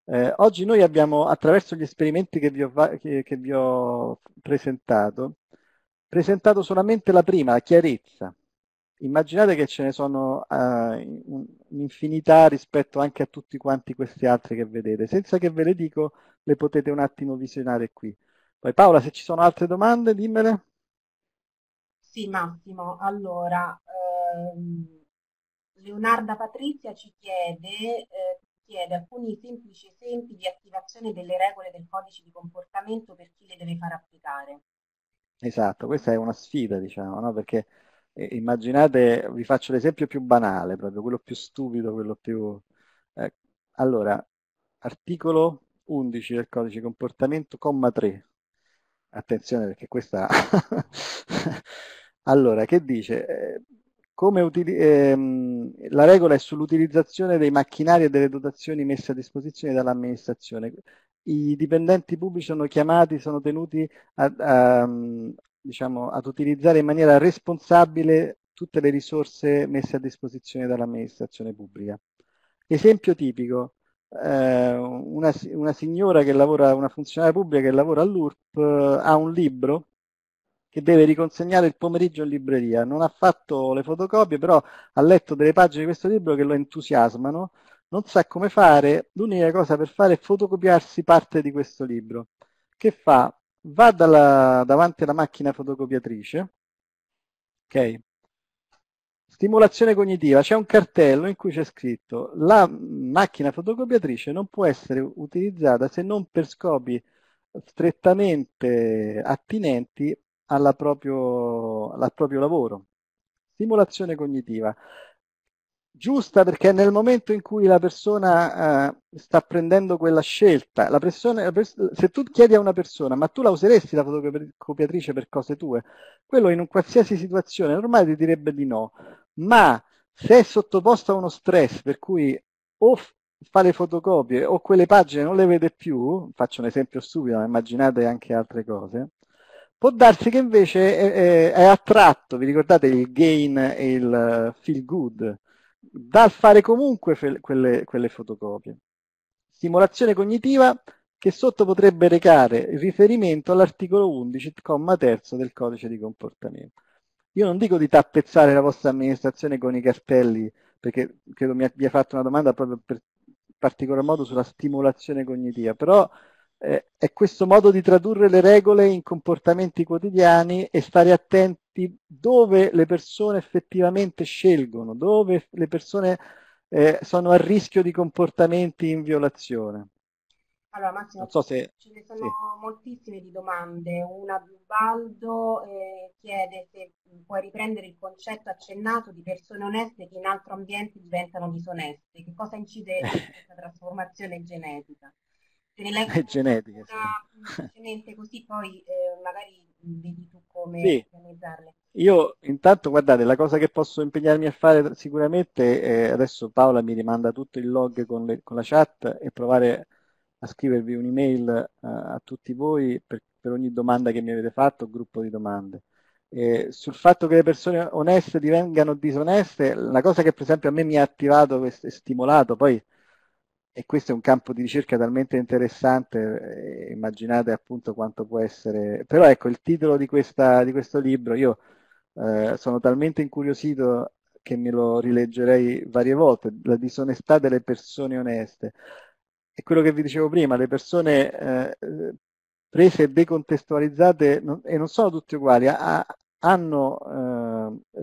B: Eh, oggi noi abbiamo, attraverso gli esperimenti che vi, ho, che, che vi ho presentato, presentato solamente la prima, la chiarezza immaginate che ce ne sono uh, un'infinità rispetto anche a tutti quanti questi altri che vedete. Senza che ve le dico, le potete un attimo visionare qui. Poi Paola, se ci sono altre domande, dimmele.
A: Sì, Massimo. Allora, ehm, Leonarda Patrizia ci chiede, eh, chiede alcuni semplici esempi di attivazione delle regole del codice di comportamento per chi le deve far applicare.
B: Esatto, questa è una sfida, diciamo, no? perché e immaginate, vi faccio l'esempio più banale, proprio quello più stupido, quello più... Eh, allora, articolo 11 del codice comportamento, comma 3. Attenzione perché questa... [laughs] allora, che dice? Eh, utili- ehm, la regola è sull'utilizzazione dei macchinari e delle dotazioni messe a disposizione dall'amministrazione. I dipendenti pubblici sono chiamati, sono tenuti a, a, diciamo, ad utilizzare in maniera responsabile tutte le risorse messe a disposizione dall'amministrazione pubblica. Esempio tipico, eh, una, una, signora che lavora, una funzionaria pubblica che lavora all'URP eh, ha un libro che deve riconsegnare il pomeriggio in libreria, non ha fatto le fotocopie, però ha letto delle pagine di questo libro che lo entusiasmano, non sa come fare, l'unica cosa per fare è fotocopiarsi parte di questo libro. Che fa? va alla, davanti alla macchina fotocopiatrice, ok? Stimolazione cognitiva, c'è un cartello in cui c'è scritto la macchina fotocopiatrice non può essere utilizzata se non per scopi strettamente attinenti proprio, al proprio lavoro. Stimolazione cognitiva giusta perché nel momento in cui la persona uh, sta prendendo quella scelta, la persona, la pers- se tu chiedi a una persona ma tu la useresti la fotocopiatrice per cose tue, quello in un qualsiasi situazione normale ti direbbe di no, ma se è sottoposto a uno stress per cui o f- fa le fotocopie o quelle pagine non le vede più, faccio un esempio stupido, ma immaginate anche altre cose, può darsi che invece è, è, è attratto, vi ricordate il gain e il feel good? dal fare comunque fe- quelle, quelle fotocopie. Stimolazione cognitiva che sotto potrebbe recare riferimento all'articolo 11, comma terzo del codice di comportamento. Io non dico di tappezzare la vostra amministrazione con i cartelli, perché credo mi abbia fatto una domanda proprio per, particolar modo sulla stimolazione cognitiva, però eh, è questo modo di tradurre le regole in comportamenti quotidiani e stare attenti effetti, dove le persone effettivamente scelgono, dove le persone eh, sono a rischio di comportamenti in violazione.
A: Allora Massimo, non so se... ce ne sono sì. moltissime di domande. Una di Ubaldo eh, chiede se puoi riprendere il concetto accennato di persone oneste che in altro ambiente diventano disoneste. Che cosa incide su [laughs] questa trasformazione genetica? Se ne leggo
B: genetica,
A: una, sì. così poi eh, magari vedi tu come sì. organizzarle.
B: Io intanto, guardate, la cosa che posso impegnarmi a fare sicuramente, è, adesso Paola mi rimanda tutto il log con, le, con la chat e provare a scrivervi un'email uh, a tutti voi per, per, ogni domanda che mi avete fatto, gruppo di domande. Eh, sul fatto che le persone oneste divengano disoneste, la cosa che per esempio a me mi ha attivato e stimolato, poi e questo è un campo di ricerca talmente interessante, eh, immaginate appunto quanto può essere. Però ecco, il titolo di, questa, di questo libro, io eh, sono talmente incuriosito che me lo rileggerei varie volte, la disonestà delle persone oneste. E quello che vi dicevo prima, le persone eh, prese e decontestualizzate, non, e non sono tutte uguali, ha, hanno eh,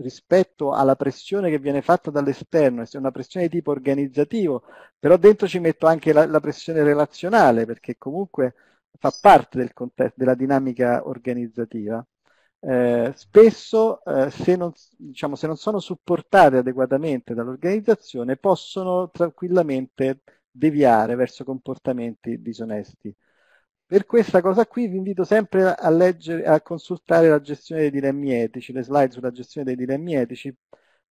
B: rispetto alla pressione che viene fatta dall'esterno, è una pressione di tipo organizzativo, però dentro ci metto anche la, la pressione relazionale, perché comunque fa parte del contesto, della dinamica organizzativa. Eh, spesso eh, se, non, diciamo, se non sono supportate adeguatamente dall'organizzazione possono tranquillamente deviare verso comportamenti disonesti. Per questa cosa qui vi invito sempre a, leggere, a consultare la gestione dei dilemmi etici, le slide sulla gestione dei dilemmi etici,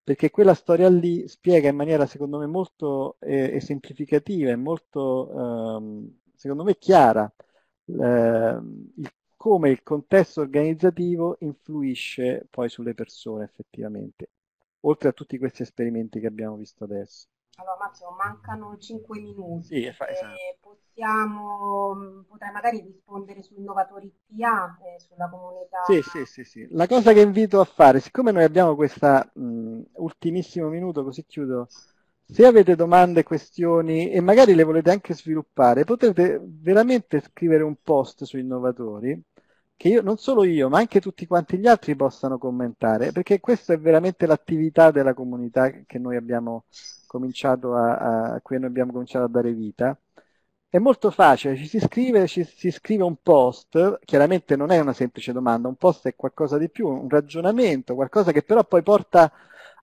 B: perché quella storia lì spiega in maniera secondo me molto eh, esemplificativa e molto, ehm, secondo me, chiara eh, il, come il contesto organizzativo influisce poi sulle persone effettivamente, oltre a tutti questi esperimenti che abbiamo visto adesso.
A: Allora Matteo, mancano 5 minuti. Sì, eh, esatto. possiamo, mm, potrei magari rispondere su Innovatori PA, eh, sulla comunità. Sì,
B: sì, sì, sì, La cosa che invito a fare, siccome noi abbiamo questa mm, ultimissimo minuto, così chiudo, se avete domande, questioni e magari le volete anche sviluppare, potete veramente scrivere un post su Innovatori che io, non solo io, ma anche tutti quanti gli altri possano commentare, perché questa è veramente l'attività della comunità che noi abbiamo cominciato a, a cui noi abbiamo cominciato a dare vita, è molto facile, ci si scrive, ci si scrive un post, chiaramente non è una semplice domanda, un post è qualcosa di più, un ragionamento, qualcosa che però poi porta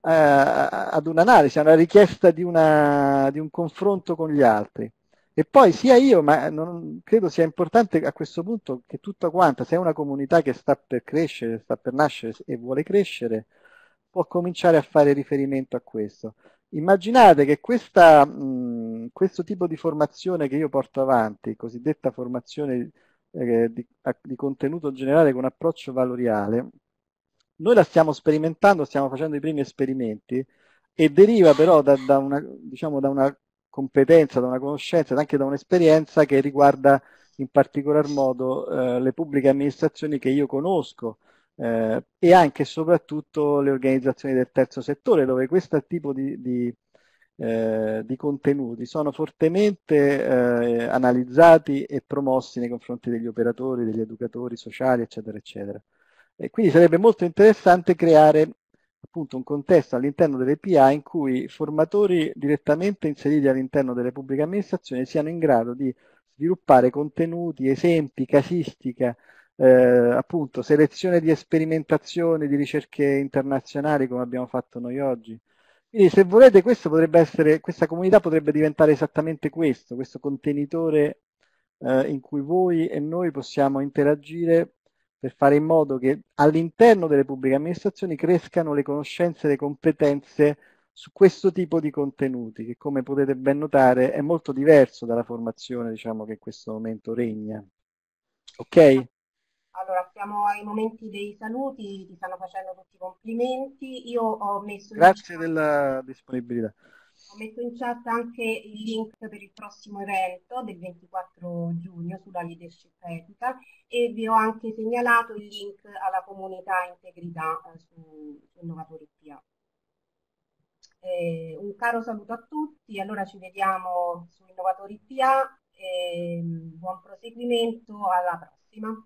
B: eh, ad un'analisi, a una richiesta di, una, di, un confronto con gli altri. E poi sia io, ma non, credo sia importante a questo punto che tutta quanta, se è una comunità che sta per crescere, sta per nascere e vuole crescere, può cominciare a fare riferimento a questo. Immaginate che questa, mh, mm, questo tipo di formazione che io porto avanti, cosiddetta formazione eh, di, a, di, contenuto generale con approccio valoriale, noi la stiamo sperimentando, stiamo facendo i primi esperimenti e deriva però da, da, una, diciamo, da una competenza, da una conoscenza, anche da un'esperienza che riguarda in particolar modo eh, le pubbliche amministrazioni che io conosco, eh, e anche e soprattutto le organizzazioni del terzo settore, dove questo tipo di, di, eh, di contenuti sono fortemente eh, analizzati e promossi nei confronti degli operatori, degli educatori sociali, eccetera, eccetera. E quindi sarebbe molto interessante creare appunto un contesto all'interno delle PA in cui formatori direttamente inseriti all'interno delle pubbliche amministrazioni siano in grado di sviluppare contenuti, esempi, casistica, eh, appunto selezione di sperimentazioni di ricerche internazionali come abbiamo fatto noi oggi. Quindi se volete essere, questa comunità potrebbe diventare esattamente questo, questo contenitore eh, in cui voi e noi possiamo interagire per fare in modo che all'interno delle pubbliche amministrazioni crescano le conoscenze e le competenze su questo tipo di contenuti, che come potete ben notare è molto diverso dalla formazione diciamo, che in questo momento regna. Ok?
A: Allora, siamo ai momenti dei saluti, ti stanno facendo tutti i complimenti. Io ho messo Grazie
B: chat, della disponibilità.
A: Ho messo in chat anche il link per il prossimo evento del 24 giugno sulla leadership etica e vi ho anche segnalato il link alla comunità integrità eh, su, su Innovatori PA. Eh, un caro saluto a tutti, allora ci vediamo su Innovatori PA, eh, mm, buon proseguimento, alla prossima.